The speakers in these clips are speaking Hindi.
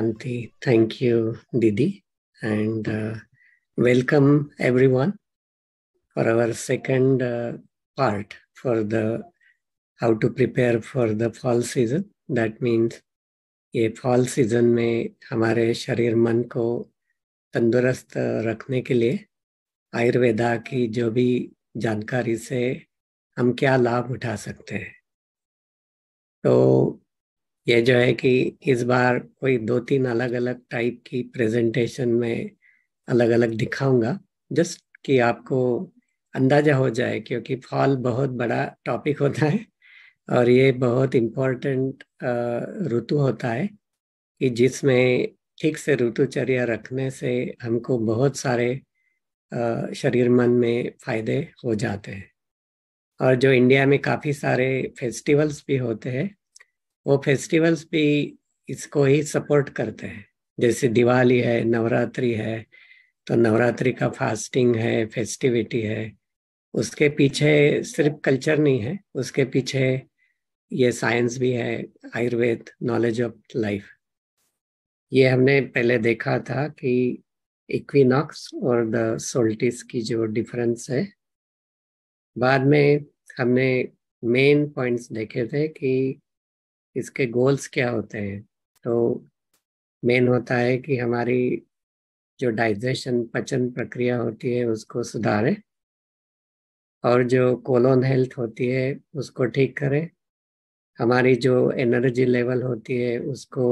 Shanti. Thank you, Didi. And uh, welcome everyone for our second uh, part for the how to prepare for the fall season. That means ये फॉल सीजन में हमारे शरीर मन को तंदुरुस्त रखने के लिए आयुर्वेदा की जो भी जानकारी से हम क्या लाभ उठा सकते हैं तो ये जो है कि इस बार कोई दो तीन अलग अलग टाइप की प्रेजेंटेशन में अलग अलग दिखाऊंगा जस्ट कि आपको अंदाजा हो जाए क्योंकि फॉल बहुत बड़ा टॉपिक होता है और ये बहुत इम्पोर्टेंट ऋतु होता है कि जिसमें ठीक से ऋतुचर्या रखने से हमको बहुत सारे शरीर मन में फ़ायदे हो जाते हैं और जो इंडिया में काफ़ी सारे फेस्टिवल्स भी होते हैं वो फेस्टिवल्स भी इसको ही सपोर्ट करते हैं जैसे दिवाली है नवरात्रि है तो नवरात्रि का फास्टिंग है फेस्टिविटी है उसके पीछे सिर्फ कल्चर नहीं है उसके पीछे ये साइंस भी है आयुर्वेद नॉलेज ऑफ लाइफ ये हमने पहले देखा था कि इक्विनॉक्स और द सोल्टिस की जो डिफरेंस है बाद में हमने मेन पॉइंट्स देखे थे कि इसके गोल्स क्या होते हैं तो मेन होता है कि हमारी जो डाइजेशन पचन प्रक्रिया होती है उसको सुधारें और जो कोलोन हेल्थ होती है उसको ठीक करें हमारी जो एनर्जी लेवल होती है उसको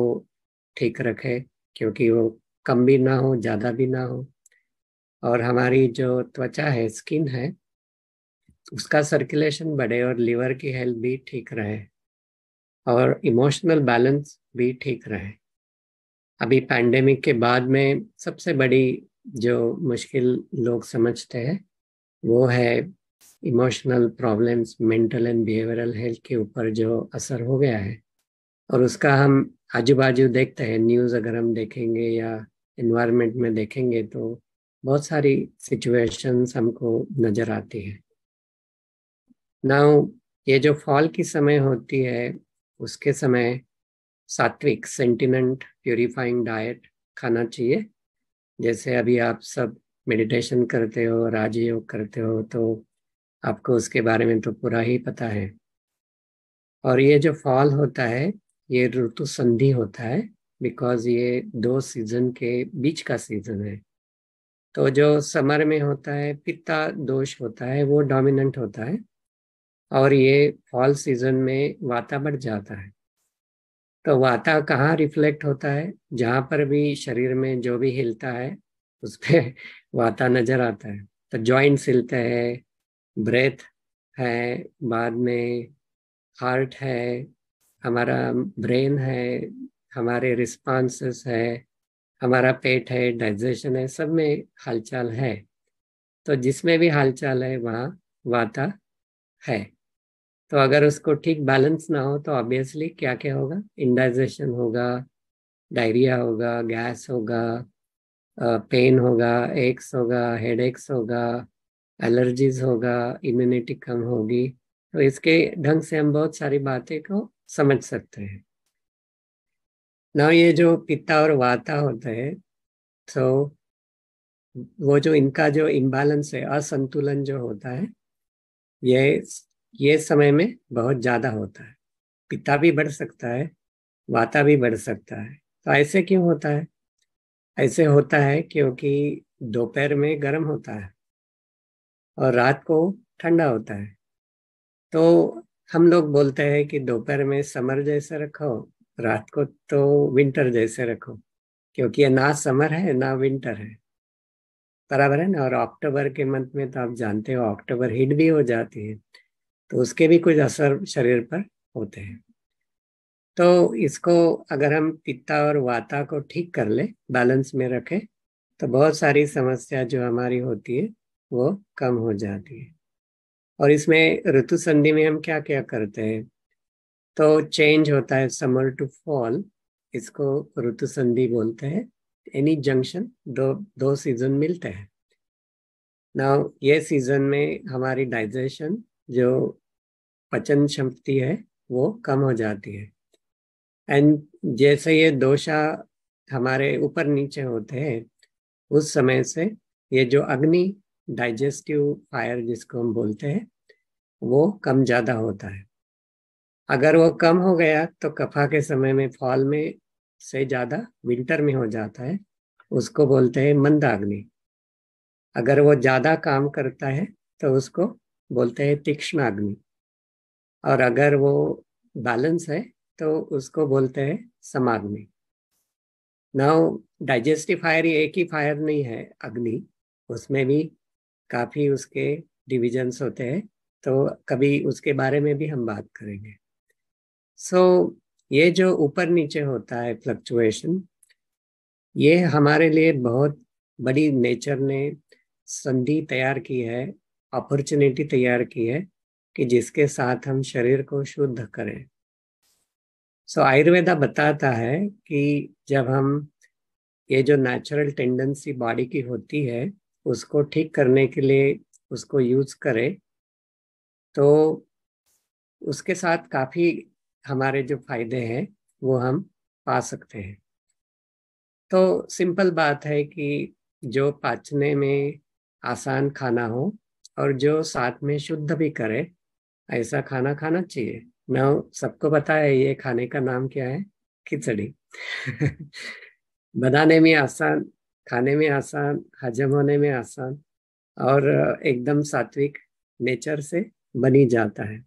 ठीक रखें क्योंकि वो कम भी ना हो ज़्यादा भी ना हो और हमारी जो त्वचा है स्किन है उसका सर्कुलेशन बढ़े और लीवर की हेल्थ भी ठीक रहे और इमोशनल बैलेंस भी ठीक रहे अभी पैंडेमिक के बाद में सबसे बड़ी जो मुश्किल लोग समझते हैं वो है emotional problems mental and behavioural health के ऊपर जो असर हो गया है और उसका हम आजू बाजू देखते हैं न्यूज़ अगर हम देखेंगे या इन्वायरमेंट में देखेंगे तो बहुत सारी सिचुएशंस हमको नज़र आती है ना ये जो फॉल की समय होती है उसके समय सात्विक सेंटिमेंट प्योरीफाइंग डाइट खाना चाहिए जैसे अभी आप सब मेडिटेशन करते हो राजयोग करते हो तो आपको उसके बारे में तो पूरा ही पता है और ये जो फॉल होता है ये ऋतु संधि होता है बिकॉज ये दो सीजन के बीच का सीजन है तो जो समर में होता है पिता दोष होता है वो डोमिनेंट होता है और ये फॉल सीजन में वाता बढ़ जाता है तो वाता कहाँ रिफ्लेक्ट होता है जहाँ पर भी शरीर में जो भी हिलता है उस पर वाता नजर आता है तो जॉइंट्स हिलते हैं ब्रेथ है बाद में हार्ट है हमारा ब्रेन है हमारे रिस्पांसेस है हमारा पेट है डाइजेशन है सब में हालचाल है तो जिसमें भी हालचाल है वहाँ वाता है तो अगर उसको ठीक बैलेंस ना हो तो ऑब्वियसली क्या क्या होगा इंडाइजेशन होगा डायरिया होगा गैस होगा पेन होगा एक्स होगा हेड एक्स होगा एलर्जीज होगा इम्यूनिटी कम होगी तो इसके ढंग से हम बहुत सारी बातें को समझ सकते हैं ना ये जो पिता और वाता होता है तो वो जो इनका जो इम्बैलेंस है असंतुलन जो होता है ये ये समय में बहुत ज़्यादा होता है पिता भी बढ़ सकता है वाता भी बढ़ सकता है तो ऐसे क्यों होता है ऐसे होता है क्योंकि दोपहर में गर्म होता है और रात को ठंडा होता है तो हम लोग बोलते हैं कि दोपहर में समर जैसे रखो रात को तो विंटर जैसे रखो क्योंकि ना समर है ना विंटर है बराबर है ना और अक्टूबर के मंथ में तो आप जानते हो अक्टूबर हिट भी हो जाती है तो उसके भी कुछ असर शरीर पर होते हैं तो इसको अगर हम पित्ता और वाता को ठीक कर ले बैलेंस में रखें तो बहुत सारी समस्या जो हमारी होती है वो कम हो जाती है और इसमें ऋतु संधि में हम क्या क्या करते हैं तो चेंज होता है समर टू फॉल इसको ऋतु संधि बोलते हैं एनी जंक्शन दो दो सीजन मिलते हैं ना ये सीजन में हमारी डाइजेशन जो पचन शक्ति है वो कम हो जाती है एंड जैसे ये दोषा हमारे ऊपर नीचे होते हैं उस समय से ये जो अग्नि डाइजेस्टिव फायर जिसको हम बोलते हैं वो कम ज़्यादा होता है अगर वो कम हो गया तो कफा के समय में फॉल में से ज़्यादा विंटर में हो जाता है उसको बोलते हैं मंदाग्नि अगर वो ज़्यादा काम करता है तो उसको बोलते हैं तीक्ष्ण अग्नि और अगर वो बैलेंस है तो उसको बोलते हैं समाग्नि नाउ डाइजेस्टिव फायर ये एक ही फायर नहीं है अग्नि उसमें भी काफ़ी उसके डिविजन्स होते हैं तो कभी उसके बारे में भी हम बात करेंगे सो so, ये जो ऊपर नीचे होता है फ्लक्चुएशन ये हमारे लिए बहुत बड़ी नेचर ने संधि तैयार की है अपॉर्चुनिटी तैयार की है कि जिसके साथ हम शरीर को शुद्ध करें सो so, आयुर्वेदा बताता है कि जब हम ये जो नेचुरल टेंडेंसी बॉडी की होती है उसको ठीक करने के लिए उसको यूज करें तो उसके साथ काफ़ी हमारे जो फायदे हैं वो हम पा सकते हैं तो सिंपल बात है कि जो पाचने में आसान खाना हो और जो साथ में शुद्ध भी करे ऐसा खाना खाना चाहिए मैं सबको पता है ये खाने का नाम क्या है खिचड़ी बनाने में आसान खाने में आसान हजम होने में आसान और एकदम सात्विक नेचर से बनी जाता है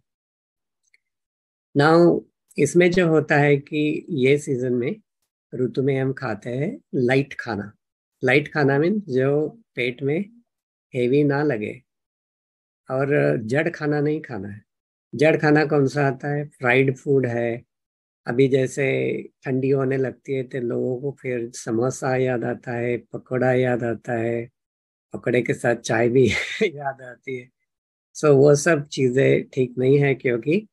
नाउ इसमें जो होता है कि ये सीजन में ऋतु में हम खाते हैं लाइट खाना लाइट खाना मीन जो पेट में हेवी ना लगे और जड़ खाना नहीं खाना है जड़ खाना कौन सा आता है फ्राइड फूड है अभी जैसे ठंडी होने लगती है तो लोगों को फिर समोसा याद आता है पकौड़ा याद आता है पकौड़े के साथ चाय भी याद आती है सो so, वो सब चीज़ें ठीक नहीं है क्योंकि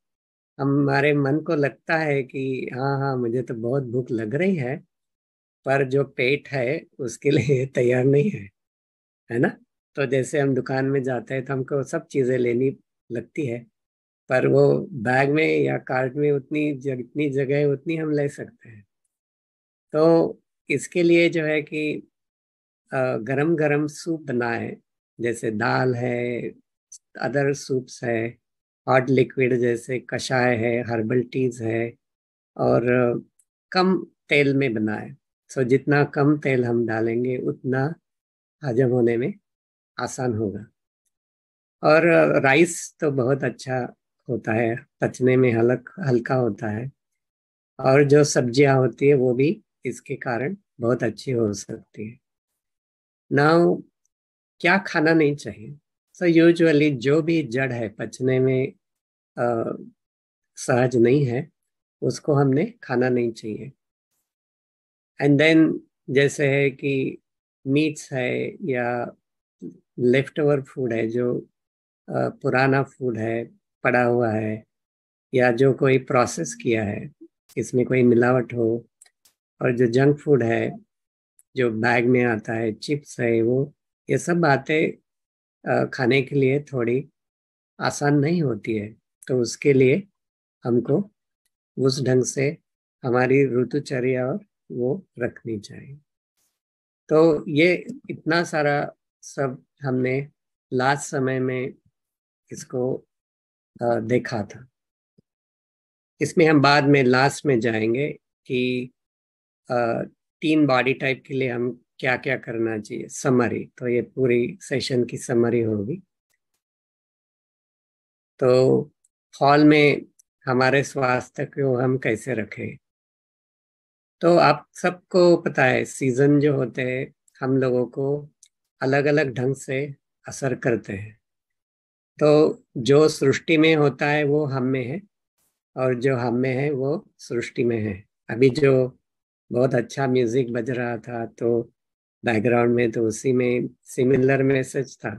हमारे मन को लगता है कि हाँ हाँ मुझे तो बहुत भूख लग रही है पर जो पेट है उसके लिए तैयार नहीं है है ना तो जैसे हम दुकान में जाते हैं तो हमको सब चीज़ें लेनी लगती है पर वो बैग में या कार्ट में उतनी जग, इतनी जगह है उतनी हम ले सकते हैं तो इसके लिए जो है कि गरम गरम सूप बनाए जैसे दाल है अदर सूप्स है हॉट लिक्विड जैसे कषाय है हर्बल टीज है और कम तेल में बनाए सो जितना कम तेल हम डालेंगे उतना हजम होने में आसान होगा और राइस तो बहुत अच्छा होता है पचने में हलक हल्का होता है और जो सब्जियां होती है वो भी इसके कारण बहुत अच्छी हो सकती है नाउ क्या खाना नहीं चाहिए सो so यूजुअली जो भी जड़ है पचने में आ, सहज नहीं है उसको हमने खाना नहीं चाहिए एंड देन जैसे है कि मीट्स है या लेफ्ट ओवर फूड है जो पुराना फूड है पड़ा हुआ है या जो कोई प्रोसेस किया है इसमें कोई मिलावट हो और जो जंक फूड है जो बैग में आता है चिप्स है वो ये सब बातें खाने के लिए थोड़ी आसान नहीं होती है तो उसके लिए हमको उस ढंग से हमारी ऋतुचर्या और वो रखनी चाहिए तो ये इतना सारा सब हमने लास्ट समय में इसको देखा था इसमें हम बाद में लास्ट में जाएंगे कि तीन बॉडी टाइप के लिए हम क्या क्या करना चाहिए समरी तो ये पूरी सेशन की समरी होगी तो हॉल में हमारे स्वास्थ्य को हम कैसे रखें तो आप सबको पता है सीजन जो होते हैं हम लोगों को अलग अलग ढंग से असर करते हैं तो जो सृष्टि में होता है वो हम में है और जो हम में है वो सृष्टि में है अभी जो बहुत अच्छा म्यूजिक बज रहा था तो बैकग्राउंड में तो उसी में सिमिलर मैसेज था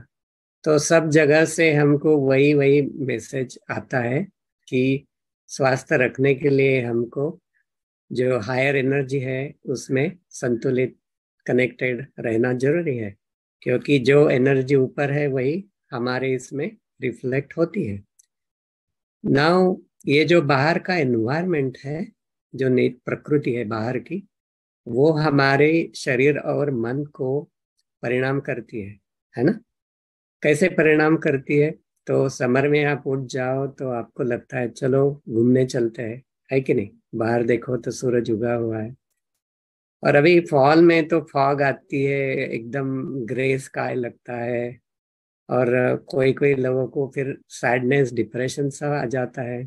तो सब जगह से हमको वही वही मैसेज आता है कि स्वास्थ्य रखने के लिए हमको जो हायर एनर्जी है उसमें संतुलित कनेक्टेड रहना जरूरी है क्योंकि जो एनर्जी ऊपर है वही हमारे इसमें रिफ्लेक्ट होती है नाउ ये जो बाहर का एनवायरमेंट है जो प्रकृति है बाहर की वो हमारे शरीर और मन को परिणाम करती है है ना कैसे परिणाम करती है तो समर में आप उठ जाओ तो आपको लगता है चलो घूमने चलते हैं है कि नहीं बाहर देखो तो सूरज उगा हुआ है और अभी फॉल में तो फॉग आती है एकदम ग्रे स्काई लगता है और कोई कोई लोगों को फिर सैडनेस डिप्रेशन सा आ जाता है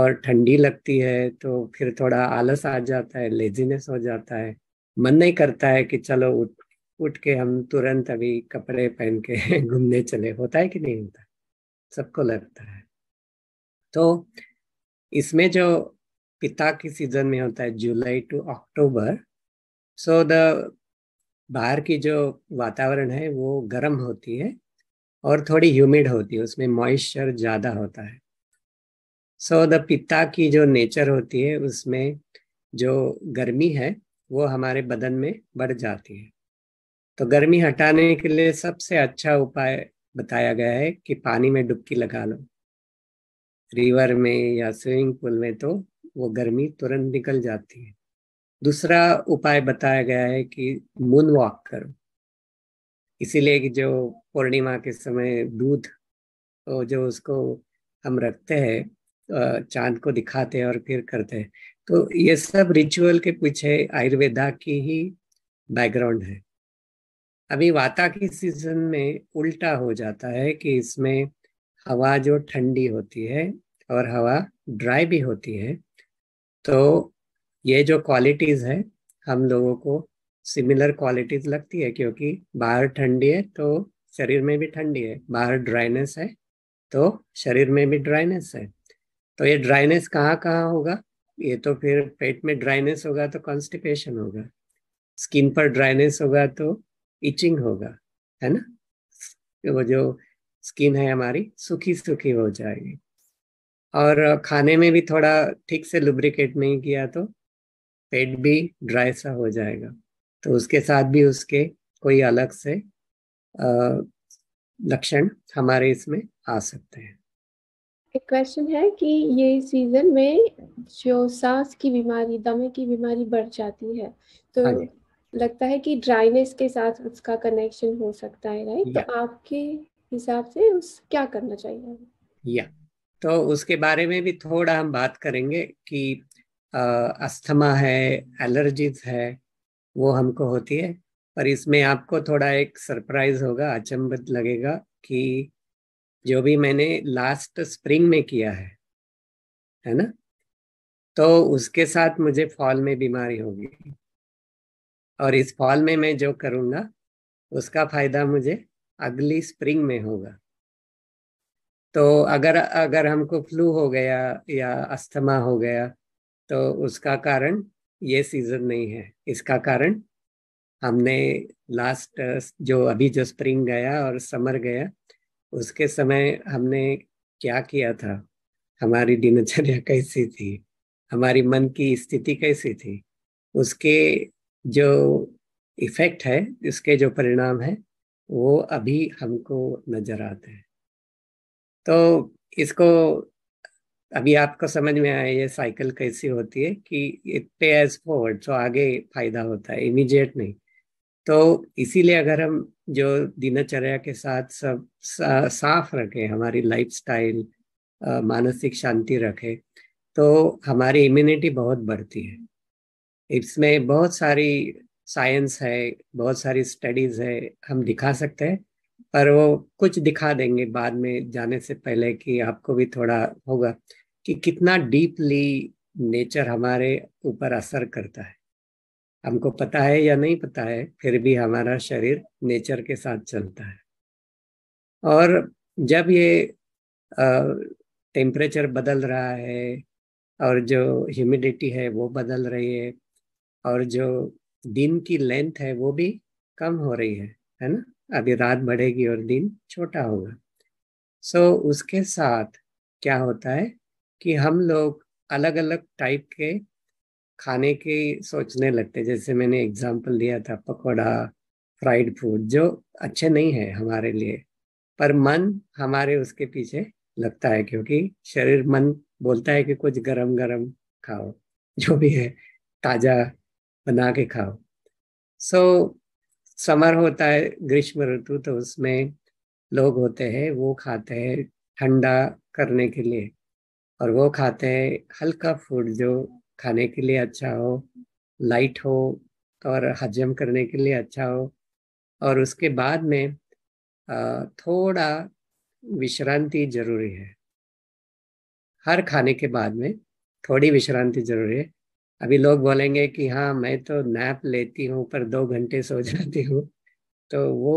और ठंडी लगती है तो फिर थोड़ा आलस आ जाता है लेजीनेस हो जाता है मन नहीं करता है कि चलो उठ उठ के हम तुरंत अभी कपड़े पहन के घूमने चले होता है कि नहीं होता सबको लगता है तो इसमें जो पिता की सीजन में होता है जुलाई टू अक्टूबर सो द बाहर की जो वातावरण है वो गर्म होती है और थोड़ी ह्यूमिड होती है उसमें मॉइस्चर ज़्यादा होता है सो द पिता की जो नेचर होती है उसमें जो गर्मी है वो हमारे बदन में बढ़ जाती है तो गर्मी हटाने के लिए सबसे अच्छा उपाय बताया गया है कि पानी में डुबकी लगा लो रिवर में या स्विमिंग पूल में तो वो गर्मी तुरंत निकल जाती है दूसरा उपाय बताया गया है कि मून वॉक करो इसीलिए कि जो पूर्णिमा के समय दूध जो उसको हम रखते हैं चांद को दिखाते हैं और फिर करते हैं तो ये सब रिचुअल के पीछे आयुर्वेदा की ही बैकग्राउंड है अभी वाता की सीजन में उल्टा हो जाता है कि इसमें हवा जो ठंडी होती है और हवा ड्राई भी होती है तो ये जो क्वालिटीज़ हैं हम लोगों को सिमिलर क्वालिटीज़ लगती है क्योंकि बाहर ठंडी है तो शरीर में भी ठंडी है बाहर ड्राइनेस है तो शरीर में भी ड्राइनेस है तो ये ड्राइनेस कहाँ कहाँ होगा ये तो फिर पेट में ड्राइनेस होगा तो कॉन्स्टिपेशन होगा स्किन पर ड्राइनेस होगा तो इचिंग होगा है ना वो जो स्किन है हमारी सूखी सूखी हो जाएगी और खाने में भी थोड़ा ठीक से लुब्रिकेट नहीं किया तो पेट भी ड्राई सा हो जाएगा तो उसके साथ भी उसके कोई अलग से लक्षण हमारे इसमें आ सकते हैं एक क्वेश्चन है कि ये सीजन में जो सांस की बीमारी दमे की बीमारी बढ़ जाती है तो हाँ लगता है कि ड्राइनेस के साथ उसका कनेक्शन हो सकता है राइट तो आपके हिसाब से उस क्या करना चाहिए या तो उसके बारे में भी थोड़ा हम बात करेंगे कि अस्थमा है एलर्जीज है वो हमको होती है पर इसमें आपको थोड़ा एक सरप्राइज होगा अचंभित लगेगा कि जो भी मैंने लास्ट स्प्रिंग में किया है है ना तो उसके साथ मुझे फॉल में बीमारी होगी और इस फॉल में मैं जो करूँगा उसका फायदा मुझे अगली स्प्रिंग में होगा तो अगर अगर हमको फ्लू हो गया या अस्थमा हो गया तो उसका कारण ये सीजन नहीं है इसका कारण हमने लास्ट जो अभी जो स्प्रिंग गया और समर गया उसके समय हमने क्या किया था हमारी दिनचर्या कैसी थी हमारी मन की स्थिति कैसी थी उसके जो इफेक्ट है इसके जो परिणाम है वो अभी हमको नजर आते हैं तो इसको अभी आपको समझ में आया ये साइकिल कैसी होती है कि इट पे एज फॉरवर्ड सो आगे फायदा होता है इमीडिएट नहीं तो इसीलिए अगर हम जो दिनचर्या के साथ सब सा, साफ रखें हमारी लाइफ स्टाइल मानसिक शांति रखें तो हमारी इम्यूनिटी बहुत बढ़ती है इसमें बहुत सारी साइंस है बहुत सारी स्टडीज है हम दिखा सकते हैं पर वो कुछ दिखा देंगे बाद में जाने से पहले कि आपको भी थोड़ा होगा कि कितना डीपली नेचर हमारे ऊपर असर करता है हमको पता है या नहीं पता है फिर भी हमारा शरीर नेचर के साथ चलता है और जब ये टेम्परेचर बदल रहा है और जो ह्यूमिडिटी है वो बदल रही है और जो दिन की लेंथ है वो भी कम हो रही है है ना अभी रात बढ़ेगी और दिन छोटा होगा सो so, उसके साथ क्या होता है कि हम लोग अलग अलग टाइप के खाने के सोचने लगते जैसे मैंने एग्जाम्पल दिया था पकौड़ा फ्राइड फूड जो अच्छे नहीं है हमारे लिए पर मन हमारे उसके पीछे लगता है क्योंकि शरीर मन बोलता है कि कुछ गरम गरम खाओ जो भी है ताज़ा बना के खाओ सो so, समर होता है ग्रीष्म ऋतु तो उसमें लोग होते हैं वो खाते हैं ठंडा करने के लिए और वो खाते हैं हल्का फूड जो खाने के लिए अच्छा हो लाइट हो और हजम करने के लिए अच्छा हो और उसके बाद में थोड़ा विश्रांति जरूरी है हर खाने के बाद में थोड़ी विश्रांति जरूरी है अभी लोग बोलेंगे कि हाँ मैं तो नैप लेती हूँ पर दो घंटे सो जाती हूँ तो वो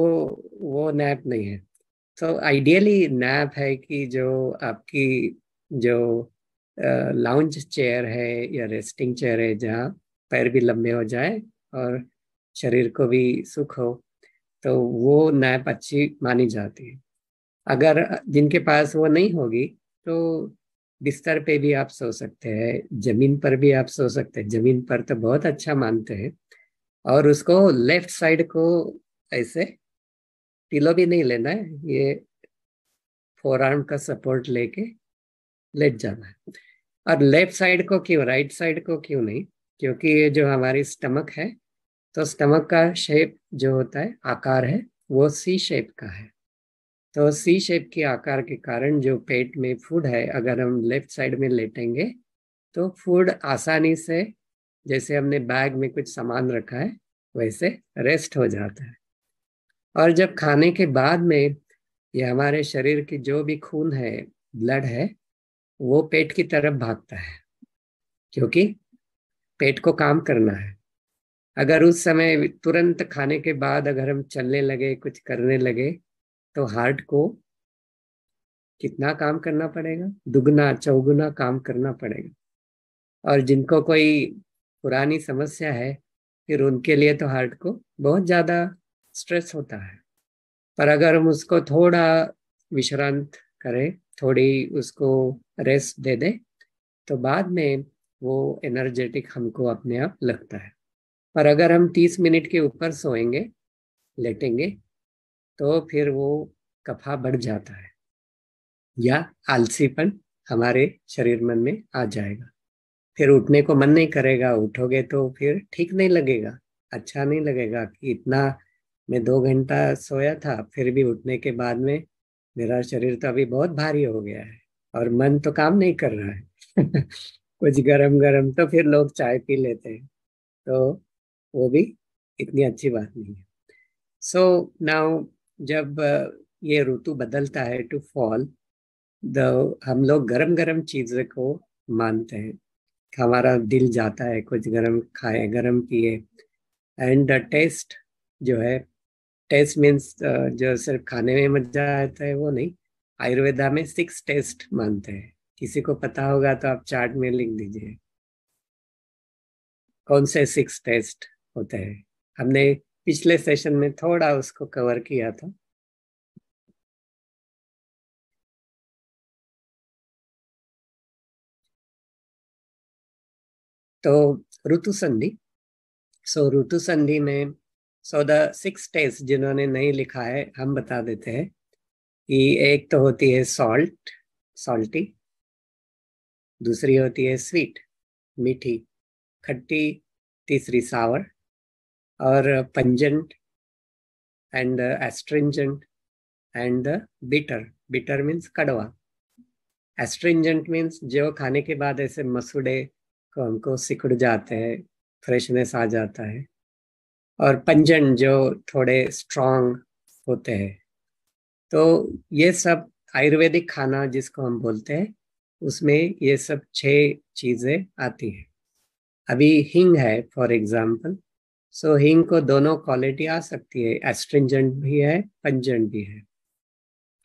वो नैप नहीं है तो आइडियली नैप है कि जो आपकी जो लाउंज चेयर है या रेस्टिंग चेयर है जहाँ पैर भी लंबे हो जाए और शरीर को भी सुख हो तो वो नैप अच्छी मानी जाती है अगर जिनके पास वो नहीं होगी तो बिस्तर पे भी आप सो सकते हैं जमीन पर भी आप सो सकते हैं जमीन पर तो बहुत अच्छा मानते हैं और उसको लेफ्ट साइड को ऐसे पिलो भी नहीं लेना है ये फोर आर्म का सपोर्ट लेके लेट जाना है और लेफ्ट साइड को क्यों राइट साइड को क्यों नहीं क्योंकि ये जो हमारी स्टमक है तो स्टमक का शेप जो होता है आकार है वो सी शेप का है तो सी शेप के आकार के कारण जो पेट में फूड है अगर हम लेफ्ट साइड में लेटेंगे तो फूड आसानी से जैसे हमने बैग में कुछ सामान रखा है वैसे रेस्ट हो जाता है और जब खाने के बाद में ये हमारे शरीर की जो भी खून है ब्लड है वो पेट की तरफ भागता है क्योंकि पेट को काम करना है अगर उस समय तुरंत खाने के बाद अगर हम चलने लगे कुछ करने लगे तो हार्ट को कितना काम करना पड़ेगा दुगना चौगुना काम करना पड़ेगा और जिनको कोई पुरानी समस्या है फिर उनके लिए तो हार्ट को बहुत ज़्यादा स्ट्रेस होता है पर अगर हम उसको थोड़ा विश्रांत करें थोड़ी उसको रेस्ट दे दें तो बाद में वो एनर्जेटिक हमको अपने आप लगता है पर अगर हम 30 मिनट के ऊपर सोएंगे लेटेंगे तो फिर वो कफा बढ़ जाता है या आलसीपन हमारे शरीर मन में आ जाएगा फिर उठने को मन नहीं करेगा उठोगे तो फिर ठीक नहीं लगेगा अच्छा नहीं लगेगा कि इतना मैं दो घंटा सोया था फिर भी उठने के बाद में मेरा शरीर तो अभी बहुत भारी हो गया है और मन तो काम नहीं कर रहा है कुछ गरम गरम तो फिर लोग चाय पी लेते हैं तो वो भी इतनी अच्छी बात नहीं है सो नाउ जब ये ऋतु बदलता है टू फॉल द हम लोग गरम गरम चीज़ों को मानते हैं हमारा दिल जाता है कुछ गरम खाए गरम पिए एंड द टेस्ट जो है टेस्ट मीन्स जो सिर्फ खाने में मजा आता है वो नहीं आयुर्वेदा में सिक्स टेस्ट मानते हैं किसी को पता होगा तो आप चार्ट में लिख दीजिए कौन से सिक्स टेस्ट होते हैं हमने पिछले सेशन में थोड़ा उसको कवर किया था तो ऋतु संधि सो ऋतु संधि में सो द सिक्स टेस्ट जिन्होंने नहीं लिखा है हम बता देते हैं कि एक तो होती है सॉल्ट सॉल्टी दूसरी होती है स्वीट मीठी खट्टी तीसरी सावर और pungent and astringent and bitter. Bitter means कड़वा एस्ट्रिंजेंट मीन्स जो खाने के बाद ऐसे मसूड़े को हमको सिकुड़ जाते हैं फ्रेशनेस आ जाता है और पंजन जो थोड़े स्ट्रांग होते हैं तो ये सब आयुर्वेदिक खाना जिसको हम बोलते हैं उसमें ये सब छह चीज़ें आती हैं अभी हिंग है फॉर एग्जांपल सो so, को दोनों क्वालिटी आ सकती है एस्ट्रिंजेंट भी है पंजेंट भी है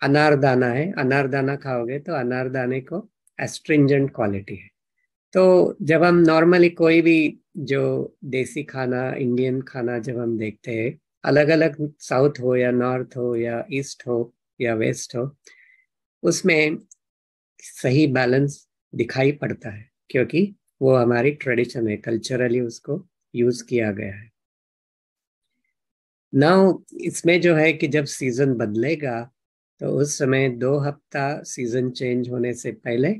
अनारदाना है अनारदाना खाओगे तो अनारदाने को एस्ट्रिंजेंट क्वालिटी है तो जब हम नॉर्मली कोई भी जो देसी खाना इंडियन खाना जब हम देखते हैं अलग अलग साउथ हो या नॉर्थ हो या ईस्ट हो या वेस्ट हो उसमें सही बैलेंस दिखाई पड़ता है क्योंकि वो हमारी ट्रेडिशन है कल्चरली उसको यूज़ किया गया है नाउ इसमें जो है कि जब सीज़न बदलेगा तो उस समय दो हफ्ता सीज़न चेंज होने से पहले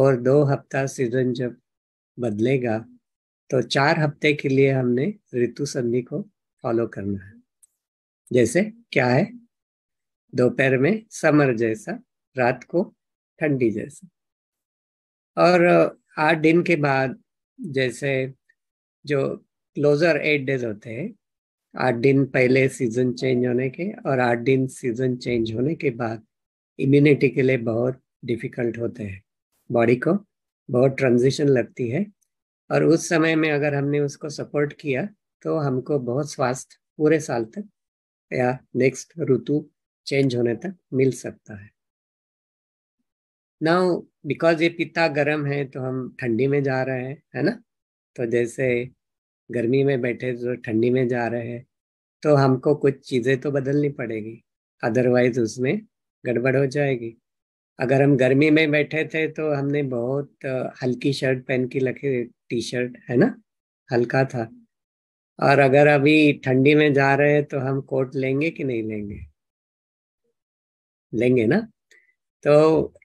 और दो हफ्ता सीज़न जब बदलेगा तो चार हफ्ते के लिए हमने ऋतु संधि को फॉलो करना है जैसे क्या है दोपहर में समर जैसा रात को ठंडी जैसा और आठ दिन के बाद जैसे जो क्लोजर एट डेज होते हैं आठ दिन पहले सीजन चेंज होने के और आठ दिन सीजन चेंज होने के बाद इम्यूनिटी के लिए बहुत डिफिकल्ट होते हैं बॉडी को बहुत ट्रांजिशन लगती है और उस समय में अगर हमने उसको सपोर्ट किया तो हमको बहुत स्वास्थ्य पूरे साल तक या नेक्स्ट ऋतु चेंज होने तक मिल सकता है नाउ बिकॉज ये पिता गर्म है तो हम ठंडी में जा रहे हैं है ना तो जैसे गर्मी में बैठे तो ठंडी में जा रहे हैं तो हमको कुछ चीज़ें तो बदलनी पड़ेगी अदरवाइज उसमें गड़बड़ हो जाएगी अगर हम गर्मी में बैठे थे तो हमने बहुत हल्की शर्ट पहन के रखे टी शर्ट है ना हल्का था और अगर अभी ठंडी में जा रहे हैं तो हम कोट लेंगे कि नहीं लेंगे लेंगे ना तो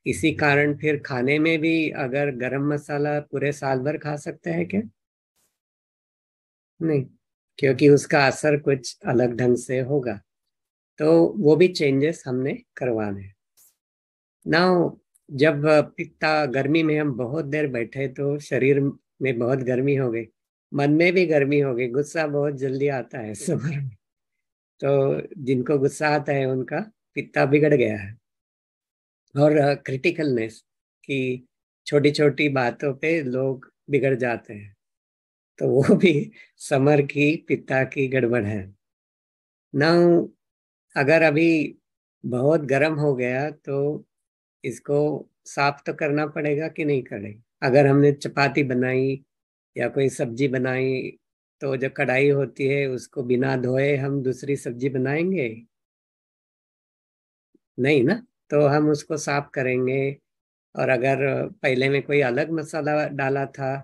इसी कारण फिर खाने में भी अगर गरम मसाला पूरे साल भर खा सकते हैं क्या नहीं क्योंकि उसका असर कुछ अलग ढंग से होगा तो वो भी चेंजेस हमने करवाने ना जब पिता गर्मी में हम बहुत देर बैठे तो शरीर में बहुत गर्मी हो गई मन में भी गर्मी हो गई गुस्सा बहुत जल्दी आता है समर में तो जिनको गुस्सा आता है उनका पिता बिगड़ गया है और क्रिटिकलनेस की छोटी छोटी बातों पे लोग बिगड़ जाते हैं तो वो भी समर की पिता की गड़बड़ है ना अगर अभी बहुत गर्म हो गया तो इसको साफ तो करना पड़ेगा कि नहीं करेगा अगर हमने चपाती बनाई या कोई सब्जी बनाई तो जो कढ़ाई होती है उसको बिना धोए हम दूसरी सब्जी बनाएंगे नहीं ना तो हम उसको साफ करेंगे और अगर पहले में कोई अलग मसाला डाला था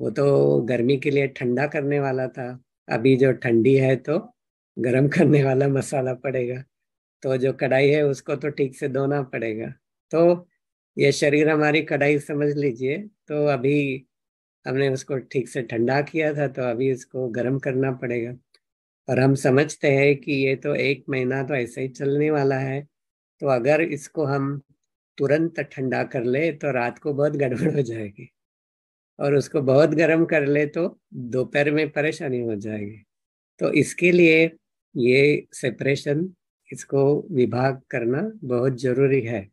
वो तो गर्मी के लिए ठंडा करने वाला था अभी जो ठंडी है तो गर्म करने वाला मसाला पड़ेगा तो जो कढ़ाई है उसको तो ठीक से धोना पड़ेगा तो ये शरीर हमारी कढ़ाई समझ लीजिए तो अभी हमने उसको ठीक से ठंडा किया था तो अभी उसको गर्म करना पड़ेगा और हम समझते हैं कि ये तो एक महीना तो ऐसे ही चलने वाला है तो अगर इसको हम तुरंत ठंडा कर ले तो रात को बहुत गड़बड़ हो जाएगी और उसको बहुत गर्म कर ले तो दोपहर में परेशानी हो जाएगी तो इसके लिए ये सेपरेशन इसको विभाग करना बहुत ज़रूरी है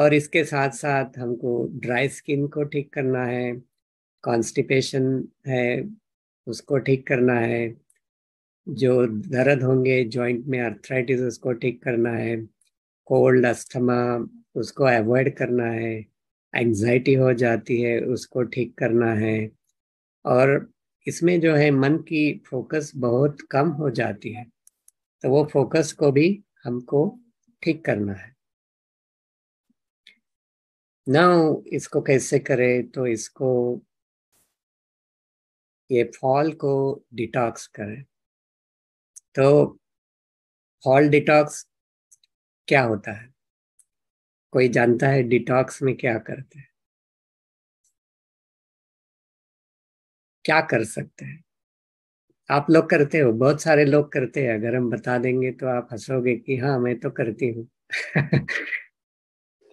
और इसके साथ साथ हमको ड्राई स्किन को ठीक करना है कॉन्स्टिपेशन है उसको ठीक करना है जो दर्द होंगे जॉइंट में अर्थराइटिस उसको ठीक करना है कोल्ड अस्थमा उसको अवॉइड करना है एंजाइटी हो जाती है उसको ठीक करना है और इसमें जो है मन की फोकस बहुत कम हो जाती है तो वो फोकस को भी हमको ठीक करना है ना इसको कैसे करें तो इसको ये फॉल को डिटॉक्स करें तो फॉल डिटॉक्स क्या होता है कोई जानता है डिटॉक्स में क्या करते हैं क्या कर सकते हैं आप लोग करते हो बहुत सारे लोग करते हैं अगर हम बता देंगे तो आप हंसोगे कि हाँ मैं तो करती हूँ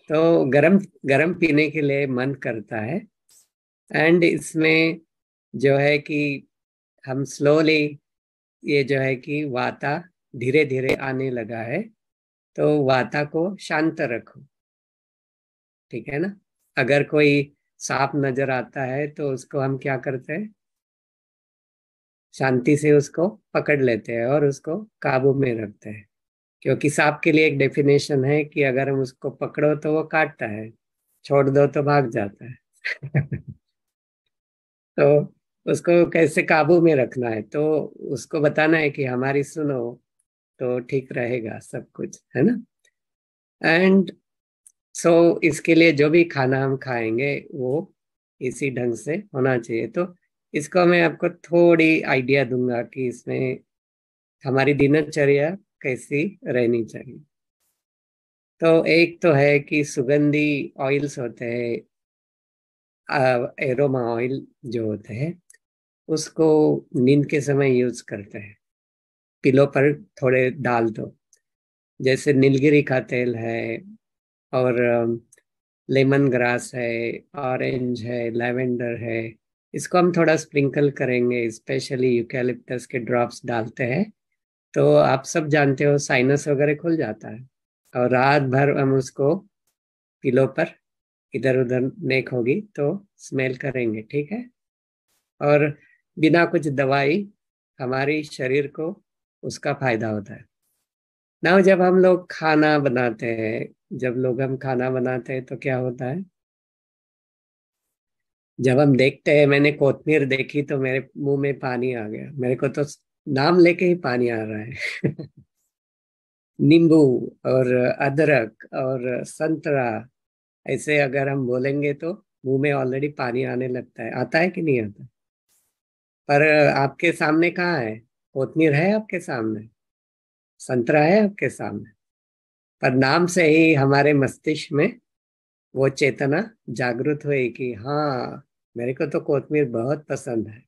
तो गरम गरम पीने के लिए मन करता है एंड इसमें जो है कि हम स्लोली ये जो है कि वाता धीरे धीरे आने लगा है तो वाता को शांत रखो ठीक है ना अगर कोई सांप नजर आता है तो उसको हम क्या करते हैं शांति से उसको पकड़ लेते हैं और उसको काबू में रखते हैं क्योंकि सांप के लिए एक डेफिनेशन है कि अगर हम उसको पकड़ो तो वो काटता है छोड़ दो तो भाग जाता है तो उसको कैसे काबू में रखना है तो उसको बताना है कि हमारी सुनो तो ठीक रहेगा सब कुछ है ना एंड सो so, इसके लिए जो भी खाना हम खाएंगे वो इसी ढंग से होना चाहिए तो इसको मैं आपको थोड़ी आइडिया दूंगा कि इसमें हमारी दिनचर्या कैसी रहनी चाहिए तो एक तो है कि सुगंधी ऑयल्स होते हैं एरोमा ऑयल जो होते हैं उसको नींद के समय यूज करते हैं पिलो पर थोड़े डाल दो जैसे नीलगिरी का तेल है और लेमन ग्रास है ऑरेंज है लेवेंडर है इसको हम थोड़ा स्प्रिंकल करेंगे स्पेशली यूकेलिप्टस के ड्रॉप्स डालते हैं तो आप सब जानते हो साइनस वगैरह खुल जाता है और रात भर हम उसको पिलो पर इधर उधर नेक होगी तो स्मेल करेंगे ठीक है और बिना कुछ दवाई हमारे शरीर को उसका फायदा होता है ना जब हम लोग खाना बनाते हैं जब लोग हम खाना बनाते हैं तो क्या होता है जब हम देखते हैं मैंने कोतमीर देखी तो मेरे मुंह में पानी आ गया मेरे को तो नाम लेके ही पानी आ रहा है नींबू और अदरक और संतरा ऐसे अगर हम बोलेंगे तो मुंह में ऑलरेडी पानी आने लगता है आता है कि नहीं आता पर आपके सामने कहाँ है कोतमीर है आपके सामने संतरा है आपके सामने पर नाम से ही हमारे मस्तिष्क में वो चेतना जागृत हुई कि हाँ मेरे को तो कोतमीर बहुत पसंद है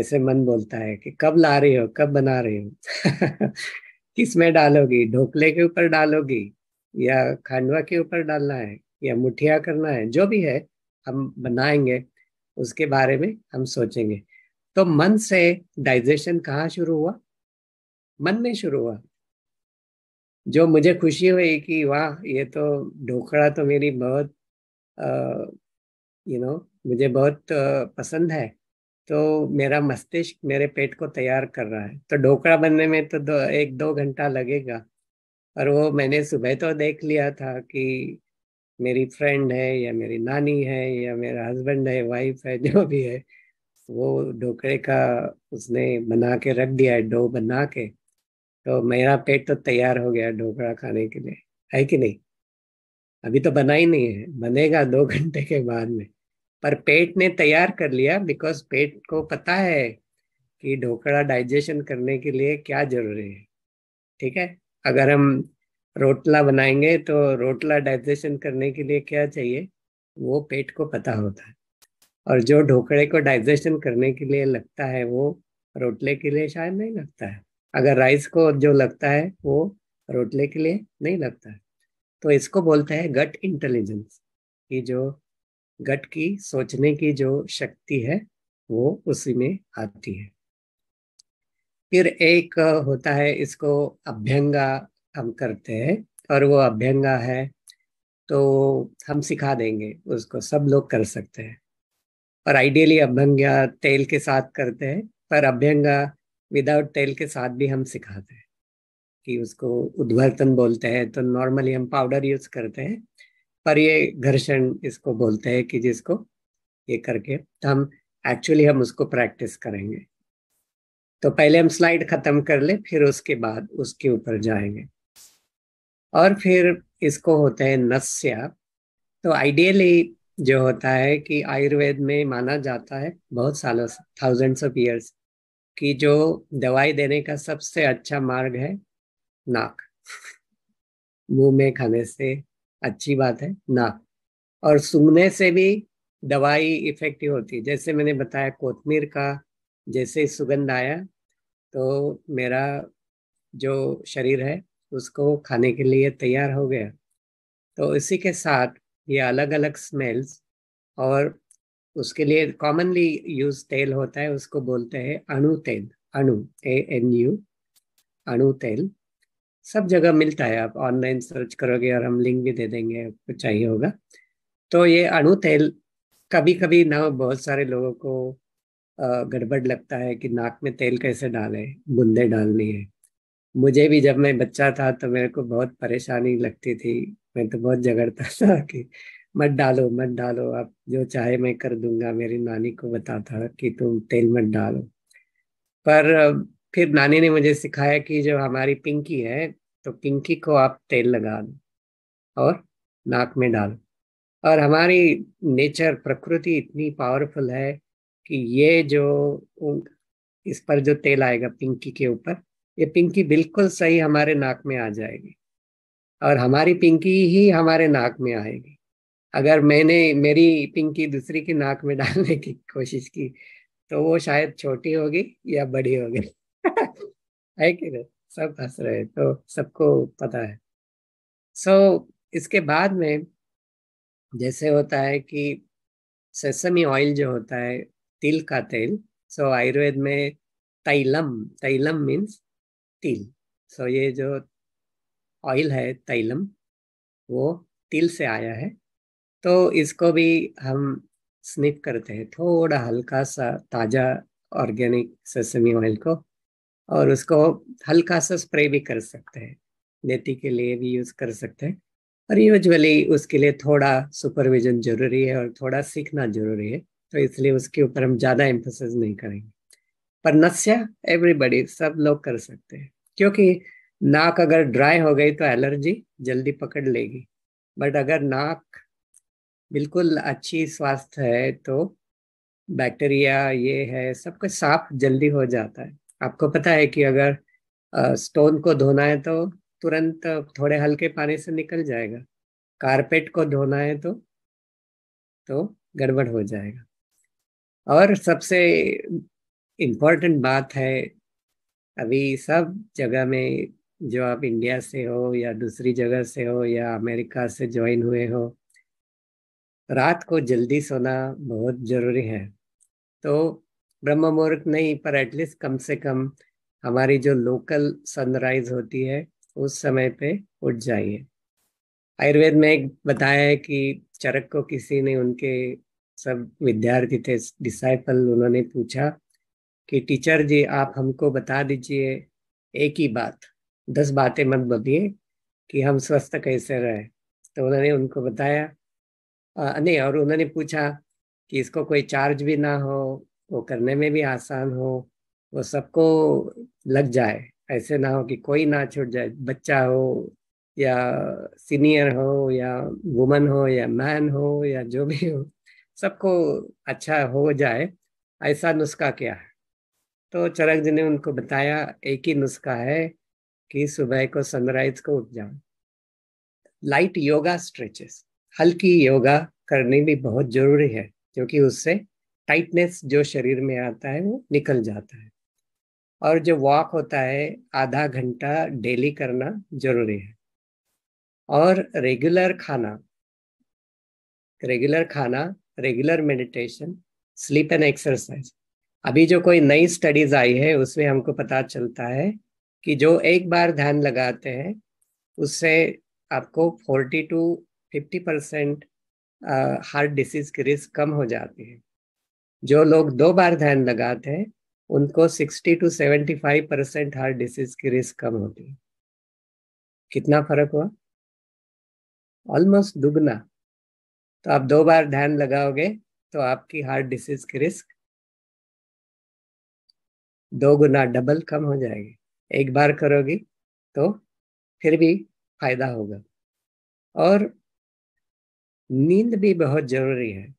ऐसे मन बोलता है कि कब ला रही हो कब बना रही हो किस में डालोगी ढोकले के ऊपर डालोगी या खांडवा के ऊपर डालना है या मुठिया करना है जो भी है हम बनाएंगे उसके बारे में हम सोचेंगे तो मन से डाइजेशन कहाँ शुरू हुआ मन में शुरू हुआ जो मुझे खुशी हुई कि वाह ये तो ढोकड़ा तो मेरी बहुत यू नो मुझे बहुत पसंद है तो मेरा मस्तिष्क मेरे पेट को तैयार कर रहा है तो ढोकड़ा बनने में तो दो एक दो घंटा लगेगा और वो मैंने सुबह तो देख लिया था कि मेरी फ्रेंड है या मेरी नानी है या मेरा हस्बैंड है वाइफ है जो भी है वो ढोकड़े का उसने बना के रख दिया है डो बना के तो मेरा पेट तो तैयार हो गया ढोकड़ा खाने के लिए है कि नहीं अभी तो बना ही नहीं है बनेगा दो घंटे के बाद में पर पेट ने तैयार कर लिया बिकॉज पेट को पता है कि ढोकड़ा डाइजेशन करने के लिए क्या जरूरी है ठीक है अगर हम रोटला बनाएंगे तो रोटला डाइजेशन करने के लिए क्या चाहिए वो पेट को पता होता है और जो ढोकड़े को डाइजेशन करने के लिए लगता है वो रोटले के लिए शायद नहीं लगता है अगर राइस को जो लगता है वो रोटले के लिए नहीं लगता है तो इसको बोलते हैं गट इंटेलिजेंस कि जो गट की सोचने की जो शक्ति है वो उसी में आती है फिर एक होता है इसको अभ्यंगा हम करते हैं और वो अभ्यंगा है तो हम सिखा देंगे उसको सब लोग कर सकते हैं और आइडियली अभ्यंगा तेल के साथ करते हैं पर अभ्यंगा विदाउट तेल के साथ भी हम सिखाते हैं कि उसको उद्वर्तन बोलते हैं तो नॉर्मली हम पाउडर यूज करते हैं पर ये घर्षण इसको बोलते हैं कि जिसको ये करके तो हम एक्चुअली हम उसको प्रैक्टिस करेंगे तो पहले हम स्लाइड खत्म कर ले फिर उसके बाद उसके ऊपर जाएंगे और फिर इसको होता है नस्या तो आइडियली जो होता है कि आयुर्वेद में माना जाता है बहुत सालों से थाउजेंड्स ऑफ ईयर्स कि जो दवाई देने का सबसे अच्छा मार्ग है नाक मुंह में खाने से अच्छी बात है नाक और सूंघने से भी दवाई इफेक्टिव होती है जैसे मैंने बताया कोथमीर का जैसे ही सुगंध आया तो मेरा जो शरीर है उसको खाने के लिए तैयार हो गया तो इसी के साथ ये अलग अलग स्मेल्स और उसके लिए कॉमनली यूज तेल होता है उसको बोलते हैं अणु तेल अणु ए एन यू अणु तेल सब जगह मिलता है आप ऑनलाइन सर्च करोगे और हम लिंक भी दे देंगे आपको चाहिए होगा तो ये अणु तेल कभी कभी ना बहुत सारे लोगों को गड़बड़ लगता है कि नाक में तेल कैसे डाले बूंदे डालनी है मुझे भी जब मैं बच्चा था तो मेरे को बहुत परेशानी लगती थी मैं तो बहुत झगड़ता था कि मत डालो मत डालो आप जो चाहे मैं कर दूंगा मेरी नानी को बताता कि तुम तेल मत डालो पर फिर नानी ने मुझे सिखाया कि जो हमारी पिंकी है तो पिंकी को आप तेल लगा दो और नाक में डालो और हमारी नेचर प्रकृति इतनी पावरफुल है कि ये जो इस पर जो तेल आएगा पिंकी के ऊपर ये पिंकी बिल्कुल सही हमारे नाक में आ जाएगी और हमारी पिंकी ही हमारे नाक में आएगी अगर मैंने मेरी पिंकी दूसरी की नाक में डालने की कोशिश की तो वो शायद छोटी होगी या बड़ी होगी है कि नहीं सब हंस रहे तो सबको पता है सो so, इसके बाद में जैसे होता है कि सेसमी ऑयल जो होता है तिल का तेल सो so, आयुर्वेद में तैलम तैलम मीन्स तिल सो so, ये जो ऑयल है तैलम वो तिल से आया है तो इसको भी हम स्निप करते हैं थोड़ा हल्का सा ताज़ा ऑर्गेनिक सेसमी ऑयल को और उसको हल्का सा स्प्रे भी कर सकते हैं नेती के लिए भी यूज़ कर सकते हैं और यूजली उसके लिए थोड़ा सुपरविजन जरूरी है और थोड़ा सीखना जरूरी है तो इसलिए उसके ऊपर हम ज़्यादा एम्फोसिस नहीं करेंगे पर नस्या एवरीबडी सब लोग कर सकते हैं क्योंकि नाक अगर ड्राई हो गई तो एलर्जी जल्दी पकड़ लेगी बट अगर नाक बिल्कुल अच्छी स्वास्थ्य है तो बैक्टीरिया ये है सब कुछ साफ जल्दी हो जाता है आपको पता है कि अगर स्टोन को धोना है तो तुरंत थोड़े हल्के पानी से निकल जाएगा कारपेट को धोना है तो तो गड़बड़ हो जाएगा और सबसे इम्पोर्टेंट बात है अभी सब जगह में जो आप इंडिया से हो या दूसरी जगह से हो या अमेरिका से ज्वाइन हुए हो रात को जल्दी सोना बहुत ज़रूरी है तो ब्रह्म मुहूर्त नहीं पर एटलीस्ट कम से कम हमारी जो लोकल सनराइज होती है उस समय पे उठ जाइए आयुर्वेद में एक बताया है कि चरक को किसी ने उनके सब विद्यार्थी थे डिसाइपल उन्होंने पूछा कि टीचर जी आप हमको बता दीजिए एक ही बात दस बातें मत बदिए कि हम स्वस्थ कैसे रहे तो उन्होंने उनको बताया नहीं और उन्होंने पूछा कि इसको कोई चार्ज भी ना हो वो करने में भी आसान हो वो सबको लग जाए ऐसे ना हो कि कोई ना छूट जाए बच्चा हो या सीनियर हो या वुमन हो या मैन हो या जो भी हो सबको अच्छा हो जाए ऐसा नुस्खा क्या है तो चरक जी ने उनको बताया एक ही नुस्खा है कि सुबह को सनराइज को उठ जाओ लाइट योगा स्ट्रेचेस हल्की योगा करनी भी बहुत जरूरी है क्योंकि उससे टाइटनेस जो शरीर में आता है वो निकल जाता है और जो वॉक होता है आधा घंटा डेली करना जरूरी है और रेगुलर खाना रेगुलर खाना regular meditation sleep and exercise अभी जो कोई नई स्टडीज आई है उसमें हमको पता चलता है कि जो एक बार ध्यान लगाते हैं उससे आपको forty to fifty percent heart disease की रिस्क कम हो जाती है जो लोग दो बार ध्यान लगाते हैं उनको sixty to seventy five percent heart disease की रिस्क कम होती है कितना फर्क हुआ ऑलमोस्ट दुगना तो आप दो बार ध्यान लगाओगे तो आपकी हार्ट डिसीज की रिस्क दो गुना डबल कम हो जाएगी एक बार करोगी तो फिर भी फायदा होगा और नींद भी बहुत जरूरी है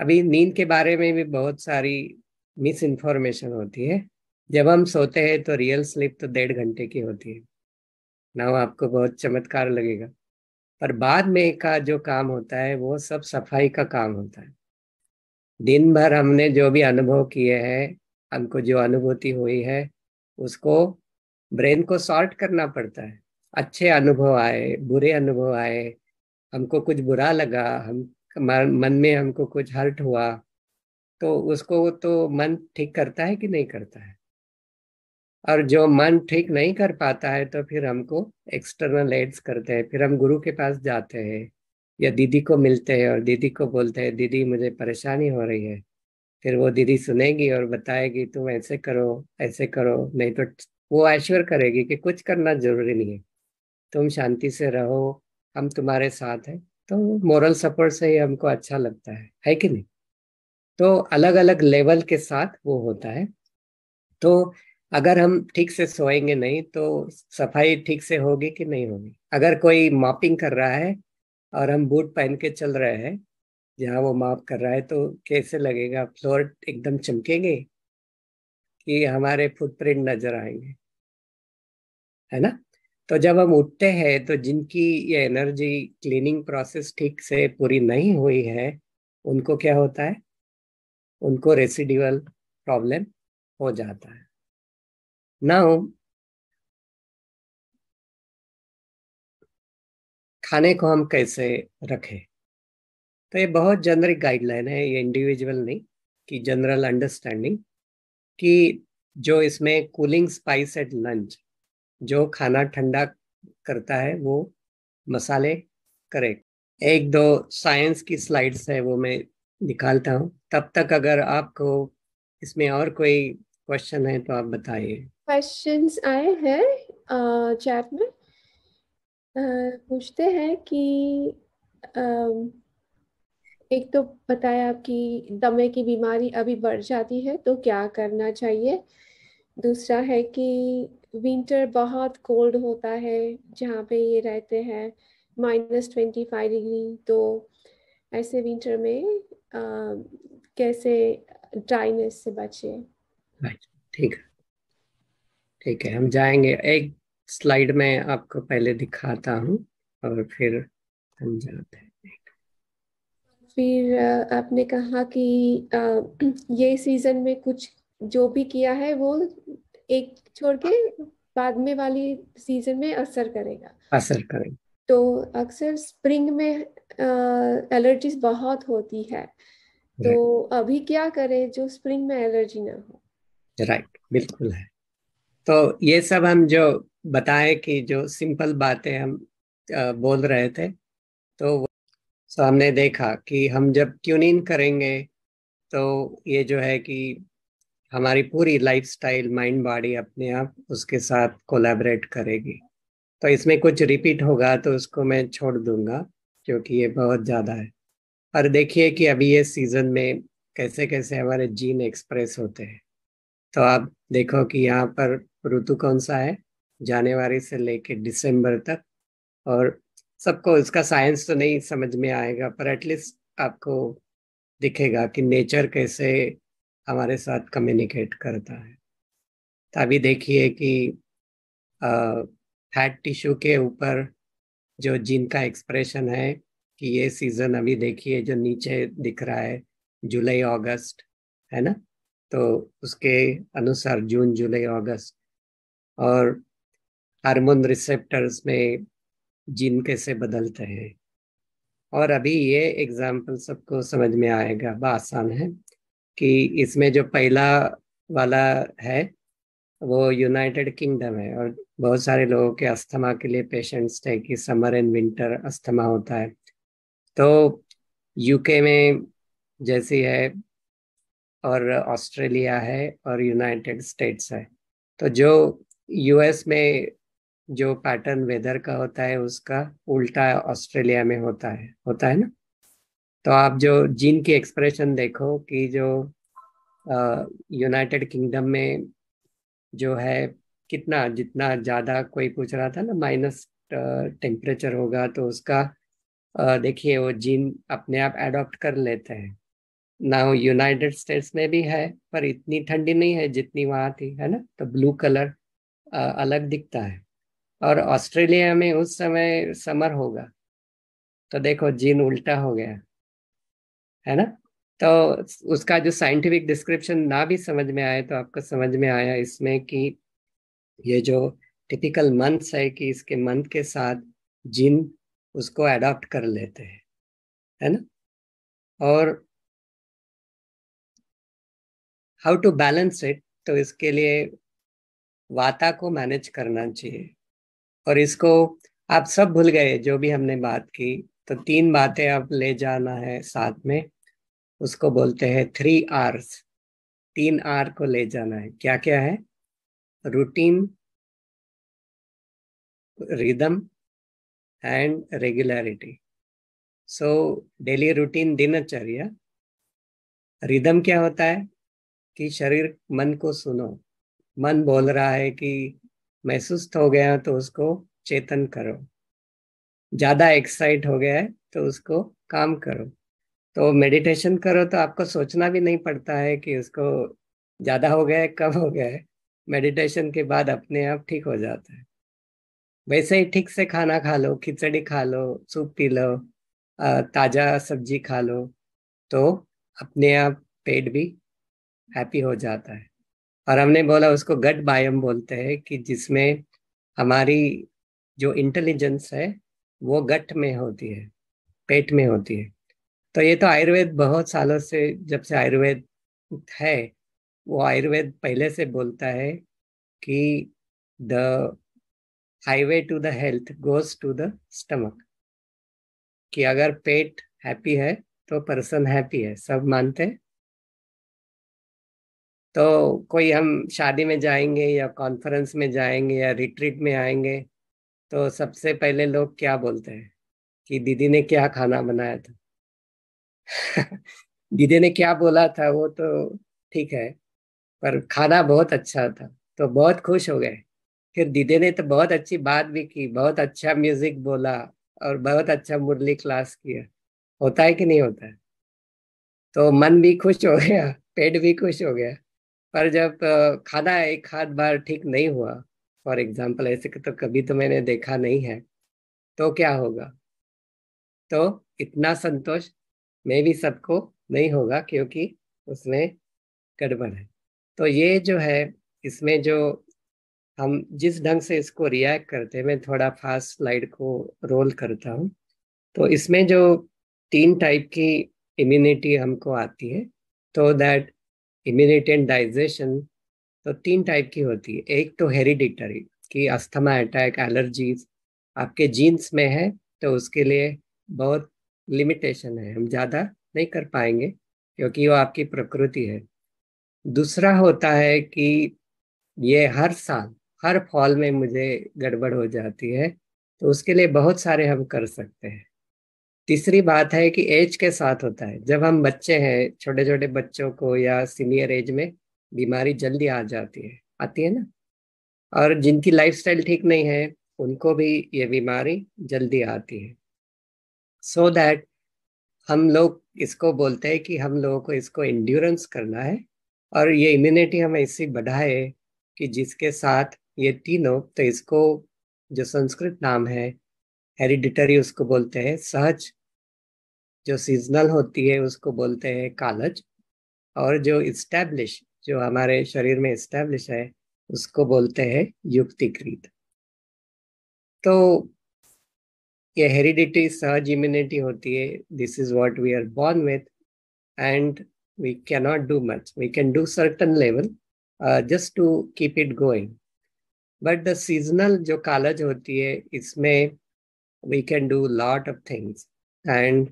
अभी नींद के बारे में भी बहुत सारी मिस इन्फॉर्मेशन होती है जब हम सोते हैं तो रियल स्लीप तो डेढ़ घंटे की होती है ना आपको बहुत चमत्कार लगेगा पर बाद में का जो काम होता है वो सब सफाई का काम होता है दिन भर हमने जो भी अनुभव किए हैं हमको जो अनुभूति हुई है उसको ब्रेन को सॉर्ट करना पड़ता है अच्छे अनुभव आए बुरे अनुभव आए हमको कुछ बुरा लगा हम मन में हमको कुछ हर्ट हुआ तो उसको तो मन ठीक करता है कि नहीं करता है और जो मन ठीक नहीं कर पाता है तो फिर हमको एक्सटर्नल एड्स करते हैं फिर हम गुरु के पास जाते हैं या दीदी को मिलते हैं और दीदी को बोलते हैं दीदी मुझे परेशानी हो रही है फिर वो दीदी सुनेगी और बताएगी तुम ऐसे करो ऐसे करो नहीं तो वो ऐश्वर करेगी कि कुछ करना जरूरी नहीं है तुम शांति से रहो हम तुम्हारे साथ हैं तो मॉरल सपोर्ट से ही हमको अच्छा लगता है है कि नहीं तो अलग अलग लेवल के साथ वो होता है तो अगर हम ठीक से सोएंगे नहीं तो सफाई ठीक से होगी कि नहीं होगी अगर कोई मापिंग कर रहा है और हम बूट पहन के चल रहे हैं जहाँ वो माप कर रहा है तो कैसे लगेगा फ्लोर एकदम चमकेंगे कि हमारे फुटप्रिंट नजर आएंगे है ना तो जब हम उठते हैं तो जिनकी ये एनर्जी क्लीनिंग प्रोसेस ठीक से पूरी नहीं हुई है उनको क्या होता है उनको रेसिडिवल प्रॉब्लम हो जाता है नाउ खाने को हम कैसे रखें तो ये बहुत जनरिक गाइडलाइन है ये इंडिविजुअल नहीं कि जनरल अंडरस्टैंडिंग कि जो इसमें कूलिंग स्पाइस एट लंच जो खाना ठंडा करता है वो मसाले करेक्ट एक दो साइंस की स्लाइड्स है वो मैं निकालता हूँ तब तक अगर आपको इसमें और कोई क्वेश्चन है तो आप बताइए क्वेश्चंस आए हैं चैट में पूछते हैं कि एक तो बताया कि दमे की बीमारी अभी बढ़ जाती है तो क्या करना चाहिए दूसरा है कि विंटर बहुत कोल्ड होता है जहाँ पे ये रहते हैं माइनस ट्वेंटी फाइव डिग्री तो ऐसे विंटर में आ, कैसे ड्राइनेस से बचे ठीक है ठीक है हम जाएंगे एक स्लाइड में आपको पहले दिखाता हूँ और फिर हम जाते हैं फिर आपने कहा कि आ, ये सीजन में कुछ जो भी किया है वो एक छोड़ के बाद में वाली सीजन में असर करेगा असर करेगा तो अक्सर स्प्रिंग में एलर्जीज बहुत होती है तो अभी क्या करें जो स्प्रिंग में एलर्जी ना हो राइट right. बिल्कुल है तो ये सब हम जो बताए कि जो सिंपल बातें हम बोल रहे थे तो सो तो हमने देखा कि हम जब ट्यून इन करेंगे तो ये जो है कि हमारी पूरी लाइफ स्टाइल माइंड बॉडी अपने आप उसके साथ कोलैबोरेट करेगी तो इसमें कुछ रिपीट होगा तो उसको मैं छोड़ दूंगा क्योंकि ये बहुत ज़्यादा है और देखिए कि अभी ये सीज़न में कैसे कैसे हमारे जीन एक्सप्रेस होते हैं तो आप देखो कि यहाँ पर ऋतु कौन सा है जानेवारी से लेके दिसंबर तक और सबको इसका साइंस तो नहीं समझ में आएगा पर एटलीस्ट आपको दिखेगा कि नेचर कैसे हमारे साथ कम्युनिकेट करता है तो अभी देखिए कि फैट टिश्यू के ऊपर जो जीन का एक्सप्रेशन है कि ये सीजन अभी देखिए जो नीचे दिख रहा है जुलाई अगस्त है ना तो उसके अनुसार जून जुलाई अगस्त और हार्मोन रिसेप्टर्स में जीन कैसे बदलते हैं और अभी ये एग्जाम्पल सबको समझ में आएगा आसान है कि इसमें जो पहला वाला है वो यूनाइटेड किंगडम है और बहुत सारे लोगों के अस्थमा के लिए पेशेंट्स थे कि समर एंड विंटर अस्थमा होता है तो यूके में जैसी है और ऑस्ट्रेलिया है और यूनाइटेड स्टेट्स है तो जो यूएस में जो पैटर्न वेदर का होता है उसका उल्टा ऑस्ट्रेलिया में होता है होता है ना तो आप जो जीन की एक्सप्रेशन देखो कि जो यूनाइटेड किंगडम में जो है कितना जितना ज़्यादा कोई पूछ रहा था ना माइनस टेम्परेचर होगा तो उसका देखिए वो जीन अपने आप एडॉप्ट कर लेते हैं ना यूनाइटेड स्टेट्स में भी है पर इतनी ठंडी नहीं है जितनी वहाँ थी है ना तो ब्लू कलर अलग दिखता है और ऑस्ट्रेलिया में उस समय समर होगा तो देखो जीन उल्टा हो गया है ना तो उसका जो साइंटिफिक डिस्क्रिप्शन ना भी समझ में आए तो आपको समझ में आया इसमें कि ये जो टिपिकल मंथ्स है कि इसके मंथ के साथ जिन उसको एडॉप्ट कर लेते हैं है ना और हाउ टू बैलेंस इट तो इसके लिए वाता को मैनेज करना चाहिए और इसको आप सब भूल गए जो भी हमने बात की तो तीन बातें आप ले जाना है साथ में उसको बोलते हैं थ्री आर्स तीन आर को ले जाना है क्या क्या है routine rhythm and regularity so daily routine दिनचर्या रिदम क्या होता है कि शरीर मन को सुनो मन बोल रहा है कि मैं सुस्त हो गया तो उसको चेतन करो ज़्यादा एक्साइट हो गया है तो उसको काम करो तो मेडिटेशन करो तो आपको सोचना भी नहीं पड़ता है कि उसको ज़्यादा हो गया है कम हो गया है मेडिटेशन के बाद अपने आप ठीक हो जाता है वैसे ही ठीक से खाना खा लो खिचड़ी खा लो सूप पी लो ताज़ा सब्जी खा लो तो अपने आप पेट भी हैप्पी हो जाता है और हमने बोला उसको गट बायम बोलते हैं कि जिसमें हमारी जो इंटेलिजेंस है वो गट में होती है पेट में होती है तो ये तो आयुर्वेद बहुत सालों से जब से आयुर्वेद है वो आयुर्वेद पहले से बोलता है कि the highway to the health goes to the stomach कि अगर पेट हैप्पी है तो पर्सन हैप्पी है सब मानते हैं तो कोई हम शादी में जाएंगे या कॉन्फ्रेंस में जाएंगे या रिट्रीट में आएंगे तो सबसे पहले लोग क्या बोलते हैं कि दीदी ने क्या खाना बनाया था दीदी ने क्या बोला था वो तो ठीक है पर खाना बहुत अच्छा था तो बहुत खुश हो गए फिर दीदी ने तो बहुत अच्छी बात भी की बहुत अच्छा म्यूजिक बोला और बहुत अच्छा मुरली क्लास किया होता है कि नहीं होता है तो मन भी खुश हो गया पेट भी खुश हो गया पर जब खाना एक हाथ बार ठीक नहीं हुआ फॉर एग्जाम्पल ऐसे तो कभी तो मैंने देखा नहीं है तो क्या होगा तो इतना संतोष मे भी सबको नहीं होगा क्योंकि उसमें गड़बड़ है तो ये जो है इसमें जो हम जिस ढंग से इसको रिएक्ट करते हैं मैं थोड़ा फास्ट स्लाइड को रोल करता हूँ तो इसमें जो तीन टाइप की इम्यूनिटी हमको आती है तो दैट इम्यूनिटी एंड डाइजेशन तो तीन टाइप की होती है एक तो हेरिडिटरी कि अस्थमा अटैक एलर्जीज आपके जीन्स में है तो उसके लिए बहुत लिमिटेशन है हम ज़्यादा नहीं कर पाएंगे क्योंकि वो आपकी प्रकृति है दूसरा होता है कि ये हर साल हर फॉल में मुझे गड़बड़ हो जाती है तो उसके लिए बहुत सारे हम कर सकते हैं तीसरी बात है कि एज के साथ होता है जब हम बच्चे हैं छोटे छोटे बच्चों को या सीनियर एज में बीमारी जल्दी आ जाती है आती है ना और जिनकी लाइफस्टाइल ठीक नहीं है उनको भी ये बीमारी जल्दी आती है सो so दैट हम लोग इसको बोलते हैं कि हम लोगों को इसको इंड्योरेंस करना है और ये इम्यूनिटी हम ऐसी बढ़ाए कि जिसके साथ ये तीनों तो इसको जो संस्कृत नाम है हेरिडिटरी उसको बोलते हैं सहज जो सीजनल होती है उसको बोलते हैं कालज और जो इस्टेब्लिश जो हमारे शरीर में इस्टेब्लिश है उसको बोलते हैं युक्तिकृत तो ये हेरिडिटी सहज इम्यूनिटी होती है this is what we are born with and we can not do much we can do certain level just to keep it going but the seasonal जो कालज होती है इसमें we can do lot of things and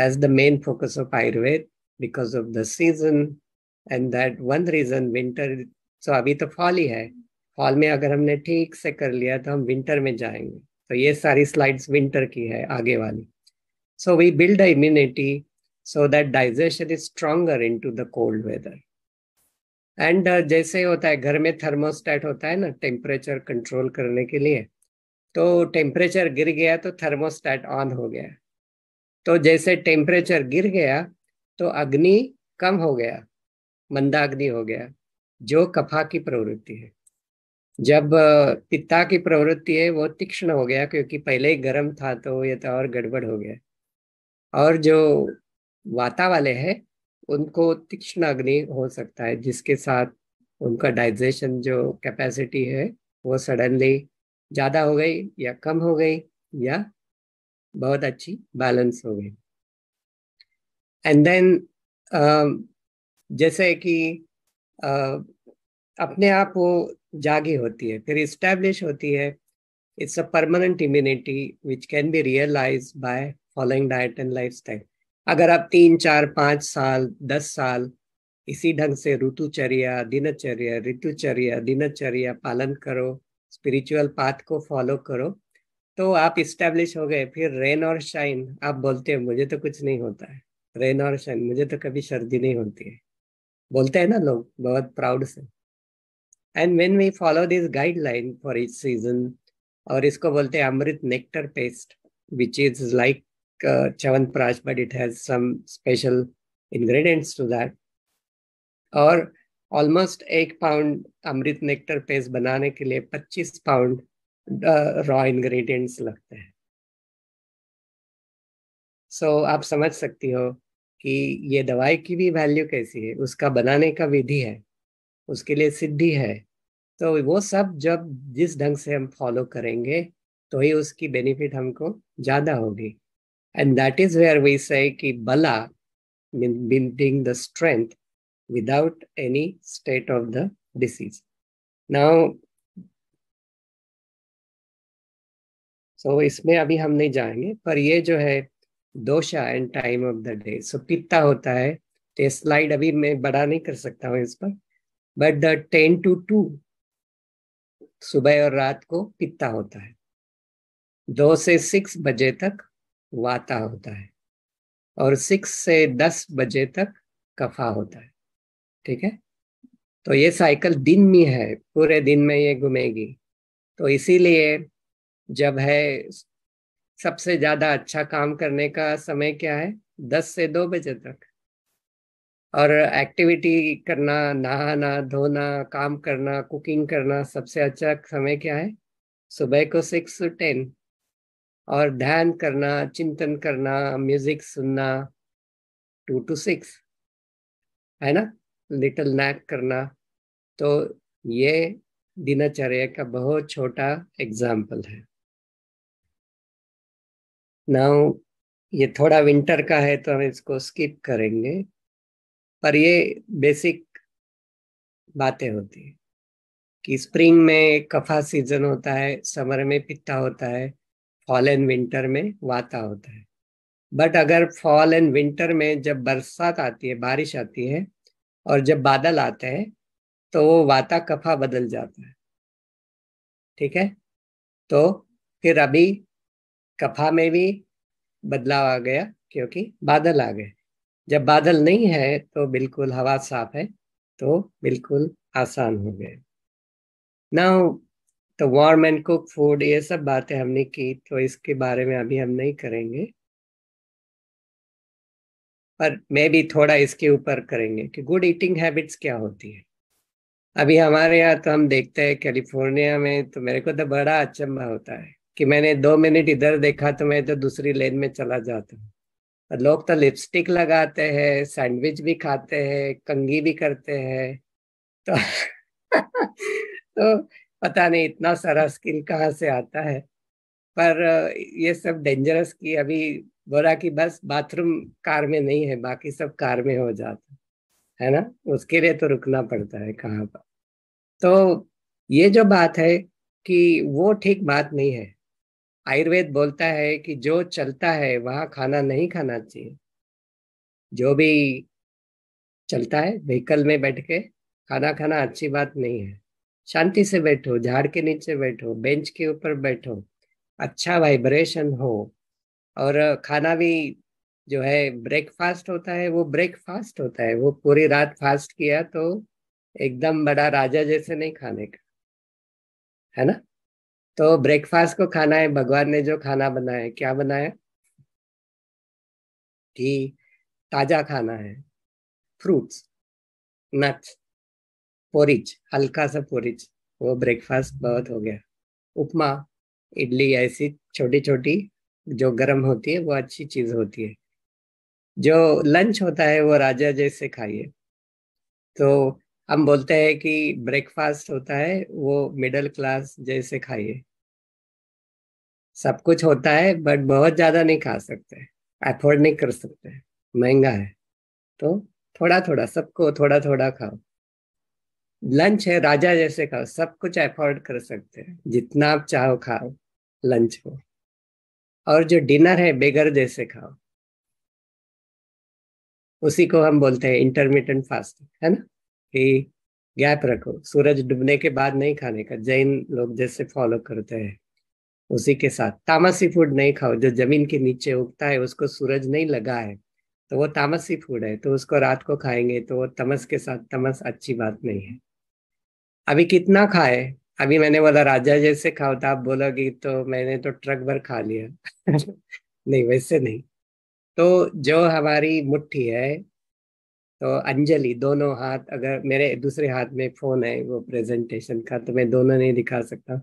that the main focus of Ayurveda because of the season and that one reason winter so अभी तो फॉल ही है फॉल में अगर हमने ठीक से कर लिया तो हम विंटर में जाएंगे तो ये सारी स्लाइड्स विंटर की है आगे वाली so we build a immunity so that digestion is stronger in to the cold weather and जैसे होता है घर में थर्मोस्टेट होता है ना टेम्परेचर कंट्रोल करने के लिए तो टेम्परेचर गिर गया तो थर्मोस्टैट ऑन हो गया तो जैसे टेम्परेचर गिर गया तो अग्नि कम हो गया मंदाग्नि हो गया जो कफा की प्रवृत्ति है जब पिता की प्रवृत्ति है वो तीक्ष्ण हो गया क्योंकि पहले ही गर्म था तो ये तो और गड़बड़ हो गया और जो वाता वाले हैं उनको तीक्ष्ण अग्नि हो सकता है जिसके साथ उनका डाइजेशन जो कैपेसिटी है वो सडनली ज़्यादा हो गई या कम हो गई या बहुत अच्छी बैलेंस हो गई एंड देन जैसे कि uh, अपने आप वो जागी होती है फिर इस्टेब्लिश होती है it's a permanent immunity which can be realize by following diet and life अगर आप तीन चार पाँच साल दस साल इसी ढंग से ऋतुचर्या दिनचर्या ऋतुचर्या दिनचर्या पालन करो स्पिरिचुअल पाथ को फॉलो करो तो आप इस्टेब्लिश हो गए फिर रेन और शाइन आप बोलते हैं मुझे तो कुछ नहीं होता है रेन और शाइन मुझे तो कभी सर्दी नहीं होती है बोलते हैं ना लोग बहुत प्राउड से and when we follow this guideline for each season और इसको बोलते हैं अमृत nectar paste which is like Chyawanprash but it has some special ingredients to that और ऑलमोस्ट एक पाउंड अमृत नेक्टर पेस्ट बनाने के लिए पच्चीस पाउंड रॉ इंग्रेडिएंट्स लगते हैं सो so, आप समझ सकती हो कि ये दवाई की भी वैल्यू कैसी है उसका बनाने का विधि है उसके लिए सिद्धि है तो वो सब जब जिस ढंग से हम फॉलो करेंगे तो ही उसकी बेनिफिट हमको ज़्यादा होगी and that is where we say कि बला building the strength without any state of the disease now so इसमें अभी हम नहीं जाएंगे पर ये जो है dosha and time of the day so pitta होता है तो स्लाइड अभी मैं बड़ा नहीं कर सकता हूँ इस पर but the ten to two सुबह और रात को पित्ता होता है दो से सिक्स बजे तक वाता होता है और सिक्स से दस बजे तक कफा होता है ठीक है तो ये साइकिल दिन में है पूरे दिन में ये घूमेगी तो इसीलिए जब है सबसे ज़्यादा अच्छा काम करने का समय क्या है दस से दो बजे तक और एक्टिविटी करना नहाना धोना काम करना कुकिंग करना सबसे अच्छा समय क्या है सुबह को सिक्स टू टेन और ध्यान करना चिंतन करना म्यूजिक सुनना टू टू सिक्स है ना लिटल नैक करना तो ये दिनचर्या का बहुत छोटा एग्जाम्पल है नाउ ये थोड़ा विंटर का है तो हम इसको स्किप करेंगे पर ये बेसिक बातें होती है कि स्प्रिंग में कफा सीजन होता है समर में पिता होता है फॉल एंड विंटर में वाता होता है बट अगर फॉल एंड विंटर में जब बरसात आती है बारिश आती है और जब बादल आते हैं तो वो वाता कफा बदल जाता है ठीक है तो फिर अभी कफा में भी बदलाव आ गया क्योंकि बादल आ गए जब बादल नहीं है तो बिल्कुल हवा साफ है तो बिल्कुल आसान हो गए नाउ तो वार्म एंड कुक फूड ये सब बातें हमने की तो इसके बारे में अभी हम नहीं करेंगे पर मैं भी थोड़ा इसके ऊपर करेंगे कि गुड ईटिंग हैबिट्स क्या होती है अभी हमारे यहाँ तो हम देखते हैं कैलिफोर्निया में तो मेरे को तो बड़ा अचंबा होता है कि मैंने दो मिनट इधर देखा तो मैं तो दूसरी लेन में चला जाता हूँ लोग तो लिपस्टिक लगाते हैं सैंडविच भी खाते हैं कंगी भी करते हैं तो तो पता नहीं इतना सारा स्किल कहाँ से आता है पर ये सब डेंजरस की अभी बोला कि बस बाथरूम कार में नहीं है बाकी सब कार में हो जाता है ना उसके लिए तो रुकना पड़ता है कहाँ पर तो ये जो बात है कि वो ठीक बात नहीं है आयुर्वेद बोलता है कि जो चलता है वह खाना नहीं खाना चाहिए जो भी चलता है व्हीकल में बैठ के खाना खाना अच्छी बात नहीं है शांति से बैठो झाड़ के नीचे बैठो बेंच के ऊपर बैठो अच्छा वाइब्रेशन हो और खाना भी जो है ब्रेकफास्ट होता है वो ब्रेकफास्ट होता है वो पूरी रात फास्ट किया तो एकदम बड़ा राजा जैसे नहीं खाने का है ना तो ब्रेकफास्ट को खाना है भगवान ने जो खाना बनाया क्या बनाया कि ताजा खाना है फ्रूट्स नट्स पोरिज हल्का सा पोरिज वो ब्रेकफास्ट बहुत हो गया उपमा इडली ऐसी छोटी छोटी जो गर्म होती है वो अच्छी चीज होती है जो लंच होता है वो राजा जैसे खाइए तो हम बोलते हैं कि ब्रेकफास्ट होता है वो मिडिल क्लास जैसे खाइए सब कुछ होता है बट बहुत ज़्यादा नहीं खा सकते अफोर्ड नहीं कर सकते महंगा है तो थोड़ा थोड़ा सबको थोड़ा थोड़ा खाओ लंच है राजा जैसे खाओ सब कुछ अफोर्ड कर सकते हैं जितना आप चाहो खाओ लंच को और जो डिनर है बेगर जैसे खाओ उसी को हम बोलते हैं इंटरमीडियंट फास्टिंग है ना कि गैप रखो सूरज डूबने के बाद नहीं खाने का जैन लोग जैसे फॉलो करते हैं उसी के साथ तामसी फूड नहीं खाओ जो जमीन के नीचे उगता है उसको सूरज नहीं लगा है तो वो तामसी फूड है तो उसको रात को खाएंगे तो वो तमस के साथ तमस अच्छी बात नहीं है अभी कितना खाए अभी मैंने बोला राजा जैसे खाओ तो आप बोलोगी तो मैंने तो ट्रक भर खा लिया नहीं वैसे नहीं तो जो हमारी मुट्ठी है तो अंजलि दोनों हाथ अगर मेरे दूसरे हाथ में फोन है वो प्रेजेंटेशन का तो मैं दोनों नहीं दिखा सकता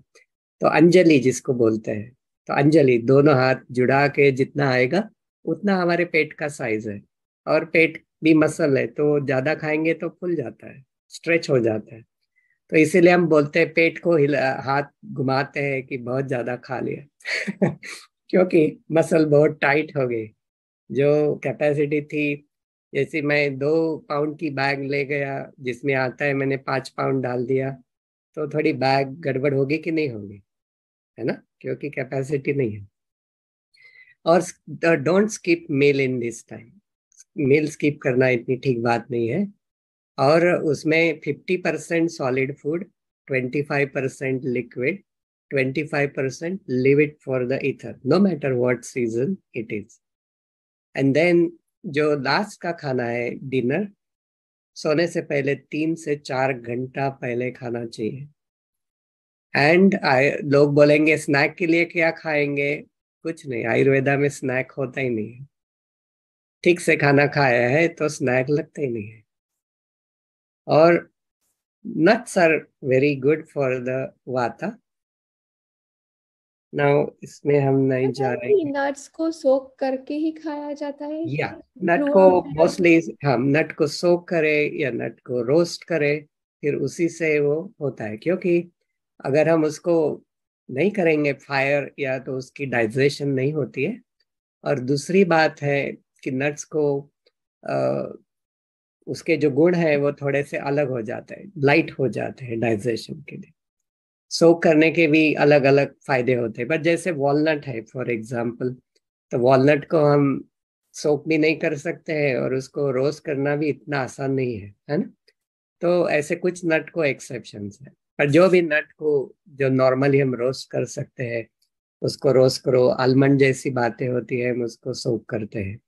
तो अंजलि जिसको बोलते हैं तो अंजलि दोनों हाथ जुड़ा के जितना आएगा उतना हमारे पेट का साइज है और पेट भी मसल है तो ज़्यादा खाएंगे तो फुल जाता है स्ट्रेच हो जाता है तो इसीलिए हम बोलते हैं पेट को हिला हाथ घुमाते हैं कि बहुत ज़्यादा खा लिया क्योंकि मसल बहुत टाइट हो गई जो कैपेसिटी थी जैसे मैं दो पाउंड की बैग ले गया जिसमें आता है मैंने पांच पाउंड डाल दिया तो थोड़ी बैग गड़बड़ होगी कि नहीं होगी है ना क्योंकि कैपेसिटी नहीं है और don't skip meal in this time meal skip करना इतनी ठीक बात नहीं है और उसमें fifty percent solid food twenty five percent liquid twenty five percent leave it for the ether no matter what season it is and then जो लास्ट का खाना है डिनर सोने से पहले तीन से चार घंटा पहले खाना चाहिए एंड लोग बोलेंगे स्नैक के लिए क्या खाएंगे कुछ नहीं आयुर्वेदा में स्नैक होता ही नहीं है ठीक से खाना खाया है तो स्नैक लगता ही नहीं है और nuts are very good for the vata now इसमें हम नहीं अच्छा, जा तो रहे हैं नट्स को सोक करके ही खाया जाता है या हाँ, नट को मोस्टली हम नट को सोक करें या नट को रोस्ट करें फिर उसी से वो होता है क्योंकि अगर हम उसको नहीं करेंगे फायर या तो उसकी डाइजेशन नहीं होती है और दूसरी बात है कि नट्स को आ, उसके जो गुण है वो थोड़े से अलग हो जाते हैं लाइट हो जाते हैं डाइजेशन के लिए सोक करने के भी अलग अलग फायदे होते हैं बट जैसे वॉलनट है फॉर एग्जाम्पल तो वॉलनट को हम सोक भी नहीं कर सकते हैं और उसको रोस्ट करना भी इतना आसान नहीं है है ना तो ऐसे कुछ नट को एक्सेप्शन है पर जो भी नट को जो नॉर्मली हम रोस्ट कर सकते हैं उसको रोस्ट करो आलमंड जैसी बातें होती है हम उसको सोक करते हैं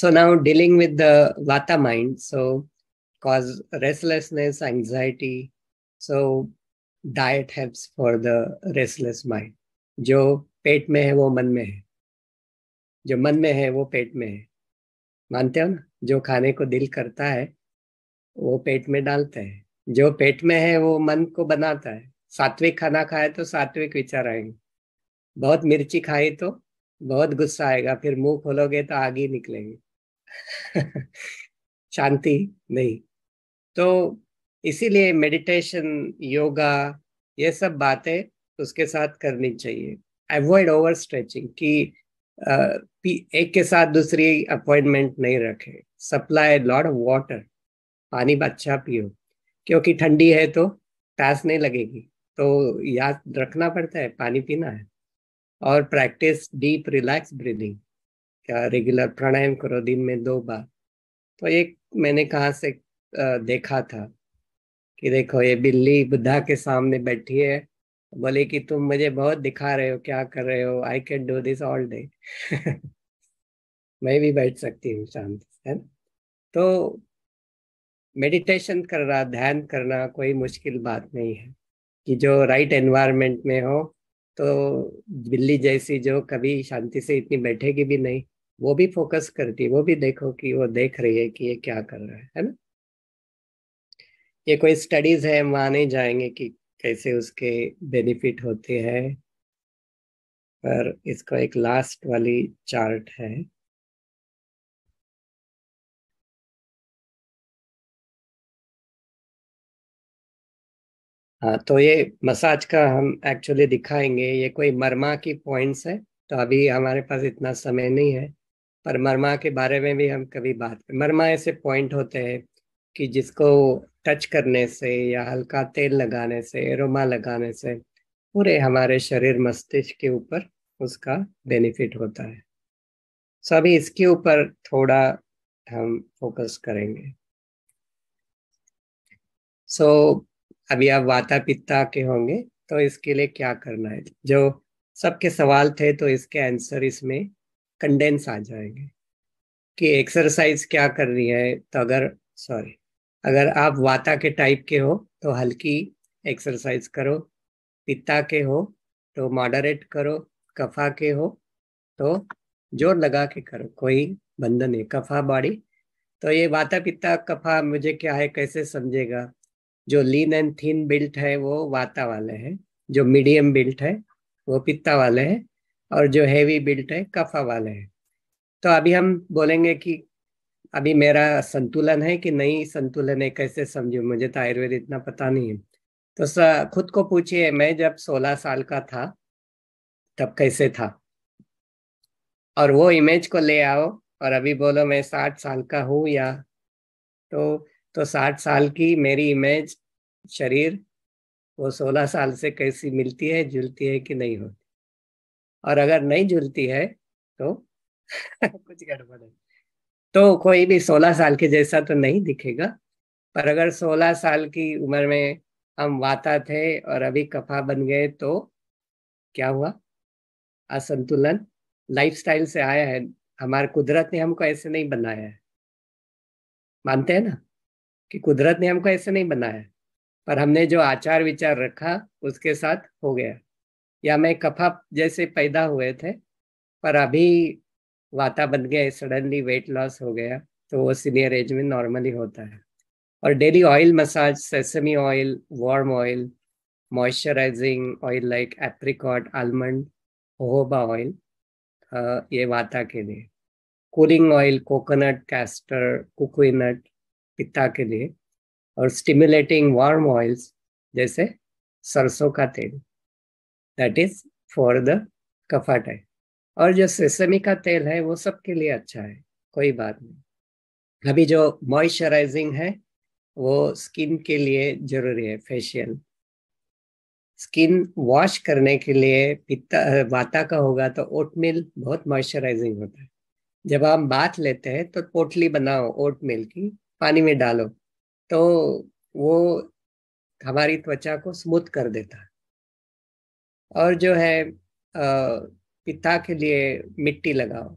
so now dealing with the vata mind so cause restlessness anxiety so diet helps for the restless mind जो पेट में है वो मन में है जो मन में है वो पेट में है मानते हो ना जो खाने को दिल करता है वो पेट में डालता है जो पेट में है वो मन को बनाता है सात्विक खाना खाए तो सात्विक विचार आएंगे बहुत मिर्ची खाई तो बहुत गुस्सा आएगा फिर मुंह खोलोगे तो आगे निकलेंगे शांति नहीं तो इसीलिए मेडिटेशन योगा ये सब बातें उसके साथ करनी चाहिए अवॉइड ओवर स्ट्रेचिंग कि एक के साथ दूसरी अपॉइंटमेंट नहीं रखे सप्लाई लॉट ऑफ वाटर पानी अच्छा पियो क्योंकि ठंडी है तो प्यास नहीं लगेगी तो याद रखना पड़ता है पानी पीना है और practice deep relax breathing regular pranayama करो दिन में दो बार तो एक मैंने कहाँ से देखा था कि देखो ये बिल्ली बुद्धा के सामने बैठी है बोले कि तुम मुझे बहुत दिखा रहे हो क्या कर रहे हो I can do this all day मैं भी बैठ सकती हूँ शांत है तो मेडिटेशन करना ध्यान करना कोई मुश्किल बात नहीं है कि जो राइट एनवायरनमेंट में हो तो बिल्ली जैसी जो कभी शांति से इतनी बैठेगी भी नहीं वो भी फोकस करती है वो भी देखो कि वो देख रही है कि ये क्या कर रहा है है ना ये कोई स्टडीज है माने वहाँ जाएंगे कि कैसे उसके बेनिफिट होते हैं पर इसका एक लास्ट वाली चार्ट है हाँ तो ये मसाज का हम एक्चुअली दिखाएंगे ये कोई मरमा की पॉइंट्स है तो अभी हमारे पास इतना समय नहीं है पर मरमा के बारे में भी हम कभी बात मरमा ऐसे पॉइंट होते हैं कि जिसको टच करने से या हल्का तेल लगाने से एरोमा लगाने से पूरे हमारे शरीर मस्तिष्क के ऊपर उसका बेनिफिट होता है सो अभी इसके ऊपर थोड़ा हम फोकस करेंगे सो so, अभी आप वाता पिता के होंगे तो इसके लिए क्या करना है जो सबके सवाल थे तो इसके आंसर इसमें कंडेंस आ जाएंगे कि एक्सरसाइज क्या करनी है तो अगर सॉरी अगर आप वाता के टाइप के हो तो हल्की एक्सरसाइज करो पिता के हो तो मॉडरेट करो कफा के हो तो जोर लगा के करो कोई बंधन नहीं कफा बॉडी तो ये वाता पिता कफा मुझे क्या है कैसे समझेगा जो लीन एंड थीन बिल्ट है वो वाता वाले हैं जो मीडियम बिल्ट है वो पिता वाले हैं और जो हैवी बिल्ट है कफा वाले हैं तो अभी हम बोलेंगे कि अभी मेरा संतुलन है कि नहीं संतुलन है कैसे समझू मुझे तो आयुर्वेद इतना पता नहीं है तो खुद को पूछिए मैं जब 16 साल का था तब कैसे था और वो इमेज को ले आओ और अभी बोलो मैं 60 साल का हूँ या तो तो 60 साल की मेरी इमेज शरीर वो 16 साल से कैसी मिलती है जुलती है कि नहीं होती और अगर नहीं जुलती है तो कुछ गड़बड़ है तो कोई भी सोलह साल के जैसा तो नहीं दिखेगा पर अगर सोलह साल की उम्र में हम वाता थे और अभी कफा बन गए तो क्या हुआ असंतुलन लाइफस्टाइल से आया है हमारे कुदरत ने हमको ऐसे नहीं बनाया है मानते हैं ना कि कुदरत ने हमको ऐसे नहीं बनाया है पर हमने जो आचार विचार रखा उसके साथ हो गया या मैं कफा जैसे पैदा हुए थे पर अभी वाता बन गए सडनली वेट लॉस हो गया तो वो सीनियर एज में नॉर्मली होता है और daily oil massage sesame oil warm oil moisturising oil like apricot almond jojoba oil ये वाता के लिए cooling oil coconut castor coconut pitta के लिए और स्टिमुलेटिंग वार्म ऑयल्स जैसे सरसों का तेल that is for the kapha type और जो सेसमी का तेल है वो सबके लिए अच्छा है कोई बात नहीं अभी जो मॉइस्चराइजिंग है वो स्किन के लिए जरूरी है फेशियल स्किन वॉश करने के लिए पिता वाता का होगा तो ओट मिल बहुत मॉइस्चराइजिंग होता है जब हम बात लेते हैं तो पोटली बनाओ ओट मिल की पानी में डालो तो वो हमारी त्वचा को स्मूथ कर देता है और जो है पिता के लिए मिट्टी लगाओ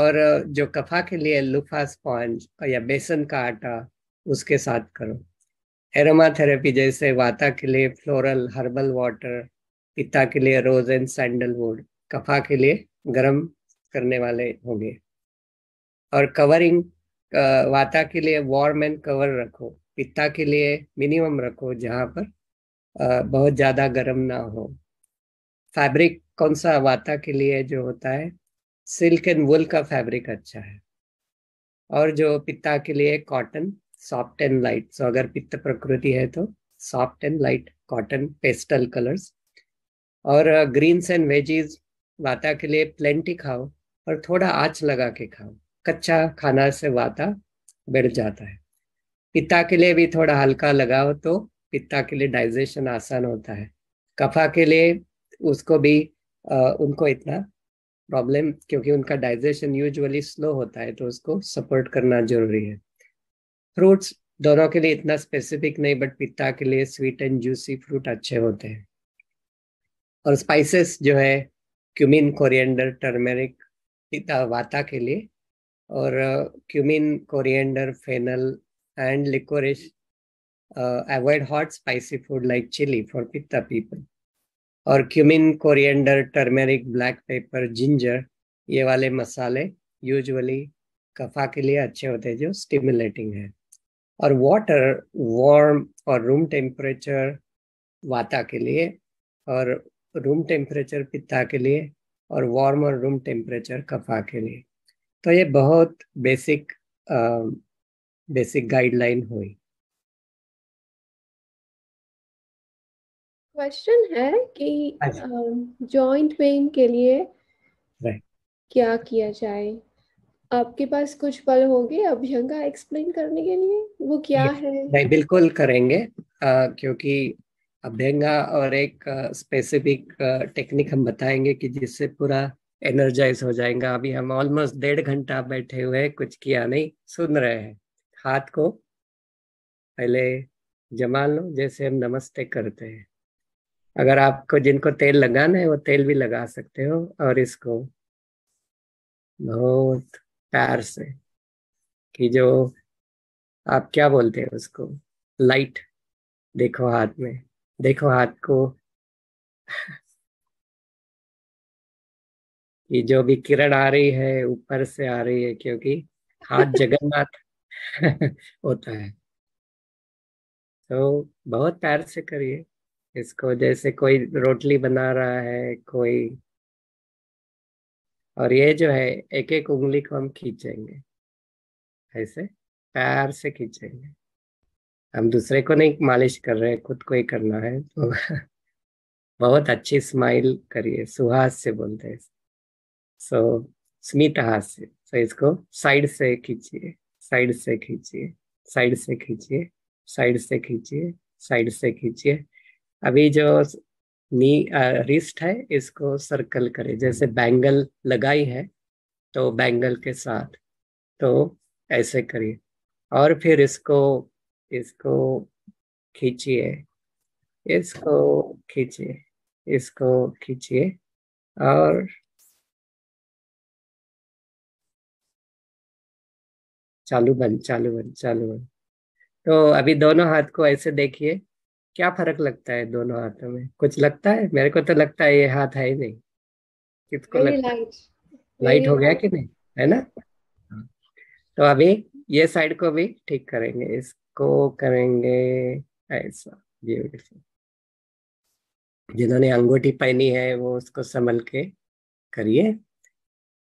और जो कफा के लिए लुफा स्पॉन्ज या बेसन का आटा उसके साथ करो एरोमा थेरेपी जैसे वाता के लिए फ्लोरल हर्बल वाटर पिता के लिए रोज एंड सैंडलवुड कफा के लिए गर्म करने वाले होंगे और कवरिंग वाता के लिए वार्म एंड कवर रखो पिता के लिए मिनिमम रखो जहाँ पर बहुत ज़्यादा गर्म ना हो फैब्रिक कौन सा वाता के लिए जो होता है सिल्क एंड वुल का फैब्रिक अच्छा है और जो पिता के लिए cotton soft and light so अगर पित्त प्रकृति है तो soft and light cotton pastel colours और ग्रीन्स एंड वेजीज वाता के लिए प्लेंटी खाओ और थोड़ा आँच लगा के खाओ कच्चा खाना से वाता बढ़ जाता है पिता के लिए भी थोड़ा हल्का लगाओ तो पिता के लिए डाइजेशन आसान होता है कफा के लिए उसको भी उनको इतना प्रॉब्लम क्योंकि उनका डाइजेशन यूजुअली स्लो होता है तो उसको सपोर्ट करना जरूरी है फ्रूट्स दोनों के लिए इतना स्पेसिफिक नहीं बट पिता के लिए स्वीट एंड जूसी फ्रूट अच्छे होते हैं और स्पाइसेस जो है क्यूमिन कोरिएंडर टर्मेरिक पिता वाता के लिए और cumin coriander fennel and licorice avoid hot spicy food like chilli for pitta people और cumin coriander turmeric black pepper ginger ये वाले मसाले यूजुअली कफा के लिए अच्छे होते हैं जो स्टिमुलेटिंग है और वाटर वार्म और रूम टेम्परेचर वाता के लिए और रूम टेम्परेचर पिता के लिए और वार्म और रूम टेम्परेचर कफा के लिए तो ये बहुत बेसिक आ, बेसिक गाइडलाइन हुई क्वेश्चन है कि हाँ जॉइंट पेन um, के लिए क्या किया जाए आपके पास कुछ पल होंगे अभ्यंगा एक्सप्लेन करने के लिए वो क्या है नहीं बिल्कुल करेंगे आ, क्योंकि अभ्यंगा और एक स्पेसिफिक टेक्निक हम बताएंगे कि जिससे पूरा एनर्जाइज हो जाएगा अभी हम ऑलमोस्ट डेढ़ घंटा बैठे हुए हैं कुछ किया नहीं सुन रहे हैं हाथ को पहले जमा लो जैसे हम नमस्ते करते हैं अगर आपको जिनको तेल लगाना है वो तेल भी लगा सकते हो और इसको बहुत प्यार से कि जो आप क्या बोलते हैं उसको लाइट देखो हाथ में देखो हाथ को ये जो भी किरण आ रही है ऊपर से आ रही है क्योंकि हाथ जगन्नाथ होता है तो बहुत प्यार से करिए इसको जैसे कोई रोटली बना रहा है कोई और ये जो है एक एक उंगली को हम खींचेंगे ऐसे पैर से खींचेंगे हम दूसरे को नहीं मालिश कर रहे हैं खुद को ही करना है तो बहुत अच्छी स्माइल करिए सुहास से बोलते हैं सो स्मित हास्य सो इसको साइड से खींचिए साइड से खींचिए साइड से खींचिए साइड से खींचिए साइड से खींचिए अभी जो नी रिस्ट है इसको सर्कल करें जैसे बैंगल लगाई है तो बैंगल के साथ तो ऐसे करिए और फिर इसको इसको खींचिए इसको खींचिए इसको खींचिए और चालू बन चालू बन चालू बन तो अभी दोनों हाथ को ऐसे देखिए क्या फर्क लगता है दोनों हाथों में कुछ लगता है मेरे को तो लगता है ये हाथ है ही नहीं किसको लगता है लाइट हो गया कि नहीं है ना तो अभी ये साइड को भी ठीक करेंगे इसको करेंगे ऐसा ब्यूटीफुल जिन्होंने अंगूठी पहनी है वो उसको संभल के करिए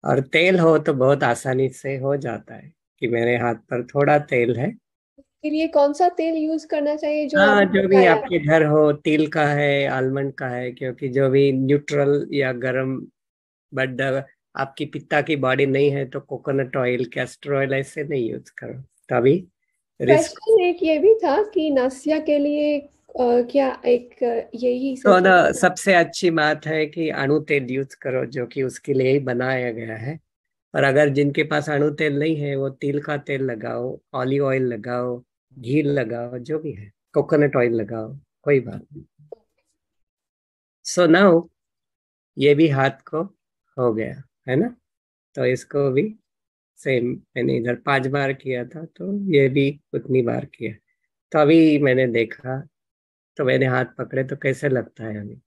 और तेल हो तो बहुत आसानी से हो जाता है कि मेरे हाथ पर थोड़ा तेल है के लिए कौन सा तेल यूज करना चाहिए जो हाँ, आ, जो भी आपके घर हो तिल का है आलमंड का है क्योंकि जो भी न्यूट्रल या गर्म बट आपकी पिता की बॉडी नहीं है तो कोकोनट ऑयल कैस्टर ऑयल ऐसे नहीं यूज करो तभी क्वेश्चन एक ये भी था कि नासिया के लिए आ, क्या एक यही तो ना सबसे अच्छी बात है कि अणु तेल यूज करो जो कि उसके लिए ही बनाया गया है और अगर जिनके पास अणु तेल नहीं है वो तिल का तेल लगाओ ऑलिव ऑयल लगाओ घी लगाओ जो भी है कोकोनट ऑयल लगाओ कोई बात नहीं सो नाउ ये भी हाथ को हो गया है ना तो इसको भी सेम मैंने इधर पांच बार किया था तो ये भी उतनी बार किया तो अभी मैंने देखा तो मैंने हाथ पकड़े तो कैसे लगता है हमें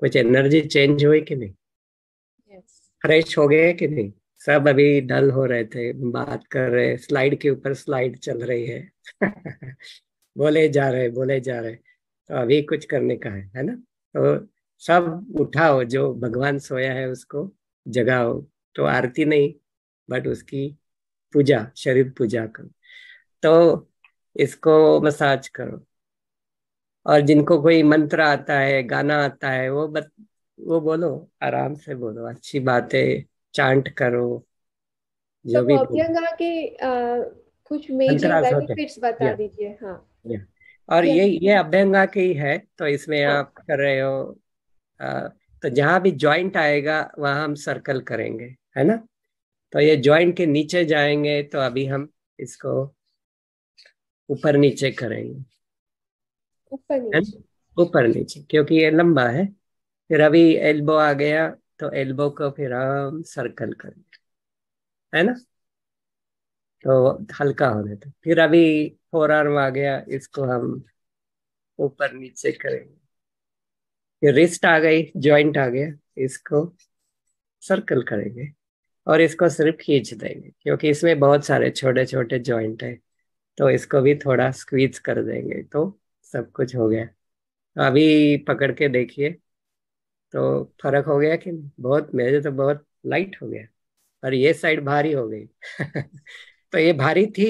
कुछ एनर्जी चेंज हुई कि नहीं yes. फ्रेश हो गए कि नहीं सब अभी डल हो रहे थे बात कर रहे स्लाइड के ऊपर स्लाइड चल रही है बोले जा रहे बोले जा रहे तो अभी कुछ करने का है है ना तो सब उठाओ जो भगवान सोया है उसको जगाओ तो आरती नहीं बट उसकी पूजा शरीर पूजा करो तो इसको मसाज करो और जिनको कोई मंत्र आता है गाना आता है वो बत, वो बोलो आराम से बोलो अच्छी बातें चांट करो जो भी गा के कुछ मेजर बेनिफिट्स बता दीजिए हाँ या। और ये ये अभ्यंगा के ही है तो इसमें आप कर रहे हो आ, तो जहां भी ज्वाइंट आएगा वहाँ हम सर्कल करेंगे है ना तो ये ज्वाइंट के नीचे जाएंगे तो अभी हम इसको ऊपर नीचे करेंगे ऊपर नीचे ऊपर नीचे क्योंकि ये लंबा है फिर अभी एल्बो आ गया तो एल्बो को फिर हम सर्कल कर है ना तो हल्का होने था फिर अभी फोर आर्म आ गया इसको हम ऊपर नीचे करेंगे फिर रिस्ट आ गई जॉइंट आ गया इसको सर्कल करेंगे और इसको सिर्फ खींच देंगे क्योंकि इसमें बहुत सारे छोटे छोटे जॉइंट है तो इसको भी थोड़ा स्क्वीज कर देंगे तो सब कुछ हो गया अभी पकड़ के देखिए तो फर्क हो गया कि बहुत मेरे तो बहुत लाइट हो गया और ये साइड भारी हो गई तो ये भारी थी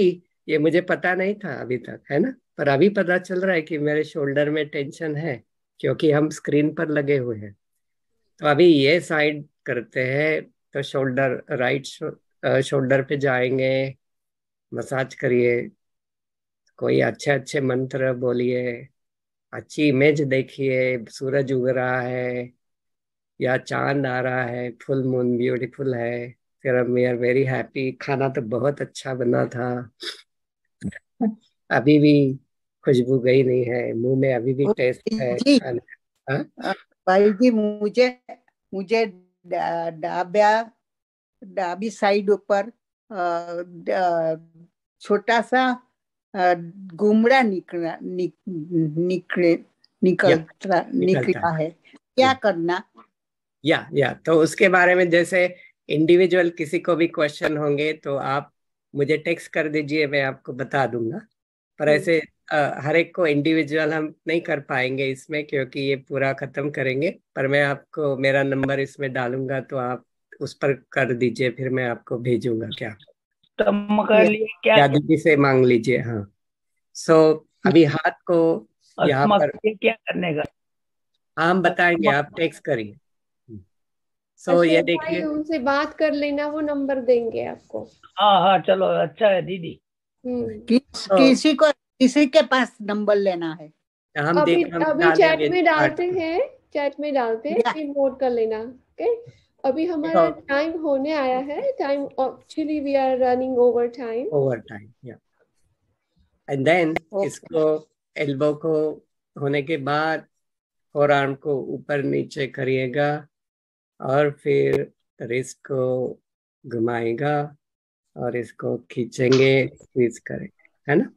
ये मुझे पता नहीं था अभी तक है ना पर अभी पता चल रहा है कि मेरे शोल्डर में टेंशन है क्योंकि हम स्क्रीन पर लगे हुए हैं तो अभी ये साइड करते हैं तो शोल्डर राइट शोल्डर पे जाएंगे मसाज करिए कोई अच्छे अच्छे मंत्र बोलिए अच्छी इमेज देखिए सूरज उग रहा है या चांद आ रहा है फुल मून ब्यूटीफुल है फिर वी आर वेरी हैप्पी खाना तो बहुत अच्छा बना था अभी भी खुशबू गई नहीं है मुंह में अभी भी टेस्ट है खाना हाँ? भाई जी मुझे मुझे डाबिया डाबी साइड ऊपर छोटा सा गुमड़ा निकला निक, निकले निकल निकलता निकला है क्या करना या या तो उसके बारे में जैसे इंडिविजुअल किसी को भी क्वेश्चन होंगे तो आप मुझे टेक्स्ट कर दीजिए मैं आपको बता दूंगा पर हम्म। ऐसे हर एक को इंडिविजुअल हम नहीं कर पाएंगे इसमें क्योंकि ये पूरा खत्म करेंगे पर मैं आपको मेरा नंबर इसमें डालूंगा तो आप उस पर कर दीजिए फिर मैं आपको भेजूंगा क्या तो क्या दीदी से मांग लीजिए हाँ सो so, अभी हाथ को यहाँ पर क्या करने का हम बताएंगे आप टेक्स करिए सो अच्छा, ये देखिए उनसे बात कर लेना वो नंबर देंगे आपको हाँ हाँ चलो अच्छा है दीदी हम्म। किस, तो, किसी को किसी के पास नंबर लेना है हम अभी, देख हम अभी चैट में डालते हैं चैट में डालते हैं नोट कर लेना ओके अभी हमारा तो टाइम होने आया है time actually we are running over time over time या एंड देन इसको एल्बो को होने के बाद और आर्म को ऊपर नीचे करिएगा और फिर रिस्क को घुमाएगा और इसको खींचेंगे स्क्वीज करेंगे है ना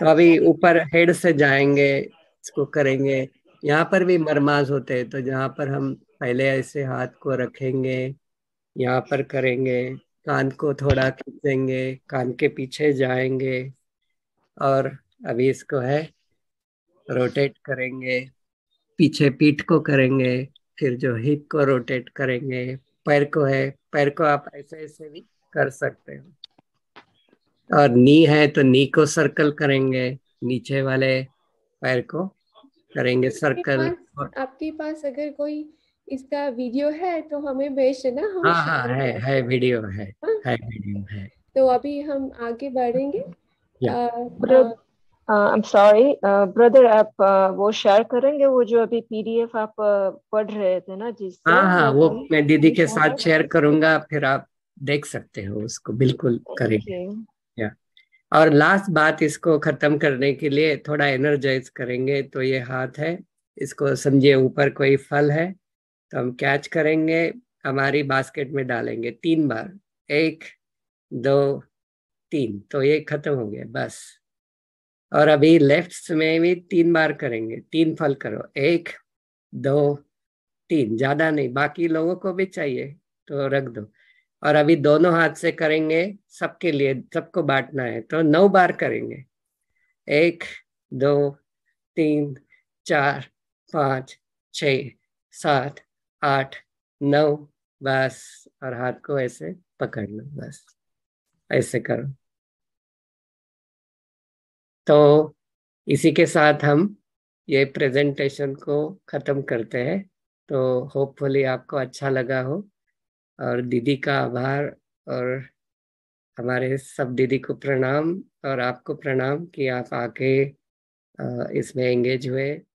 तो अभी ऊपर हेड से जाएंगे इसको करेंगे यहाँ पर भी मरमाज होते हैं तो जहाँ पर हम पहले ऐसे हाथ को रखेंगे यहाँ पर करेंगे कान को थोड़ा खींचेंगे कान के पीछे जाएंगे और अभी इसको है रोटेट करेंगे पीछे पीठ को करेंगे फिर जो हिप को रोटेट करेंगे पैर को है पैर को आप ऐसे ऐसे भी कर सकते हो और नी है तो नी को सर्कल करेंगे नीचे वाले पैर को करेंगे सर्कल आपके पास अगर कोई इसका वीडियो है तो हमें भेज देना हम हाँ हाँ है है वीडियो है हा? है वीडियो है तो अभी हम आगे बढ़ेंगे या। Uh, uh, I am sorry brother आप uh, वो शेयर करेंगे वो जो अभी पीडीएफ आप uh, पढ़ रहे थे ना जिस हाँ हाँ वो मैं दीदी के हाँ। साथ शेयर करूंगा फिर आप देख सकते हो उसको बिल्कुल करेंगे या और लास्ट बात इसको खत्म करने के लिए थोड़ा एनर्जाइज करेंगे तो ये हाथ है इसको समझिए ऊपर कोई फल है तो हम कैच करेंगे हमारी बास्केट में डालेंगे तीन बार एक दो तीन तो ये खत्म हो गया बस और अभी लेफ्ट में भी तीन बार करेंगे तीन फल करो एक दो तीन ज्यादा नहीं बाकी लोगों को भी चाहिए तो रख दो और अभी दोनों हाथ से करेंगे सबके लिए सबको बांटना है तो नौ बार करेंगे एक दो तीन चार पाँच छ सात आठ नौ बस और हाथ को ऐसे पकड़ लो बस ऐसे करो तो इसी के साथ हम ये प्रेजेंटेशन को ख़त्म करते हैं तो होपफुली आपको अच्छा लगा हो और दीदी का आभार और हमारे सब दीदी को प्रणाम और आपको प्रणाम कि आप आके इसमें एंगेज हुए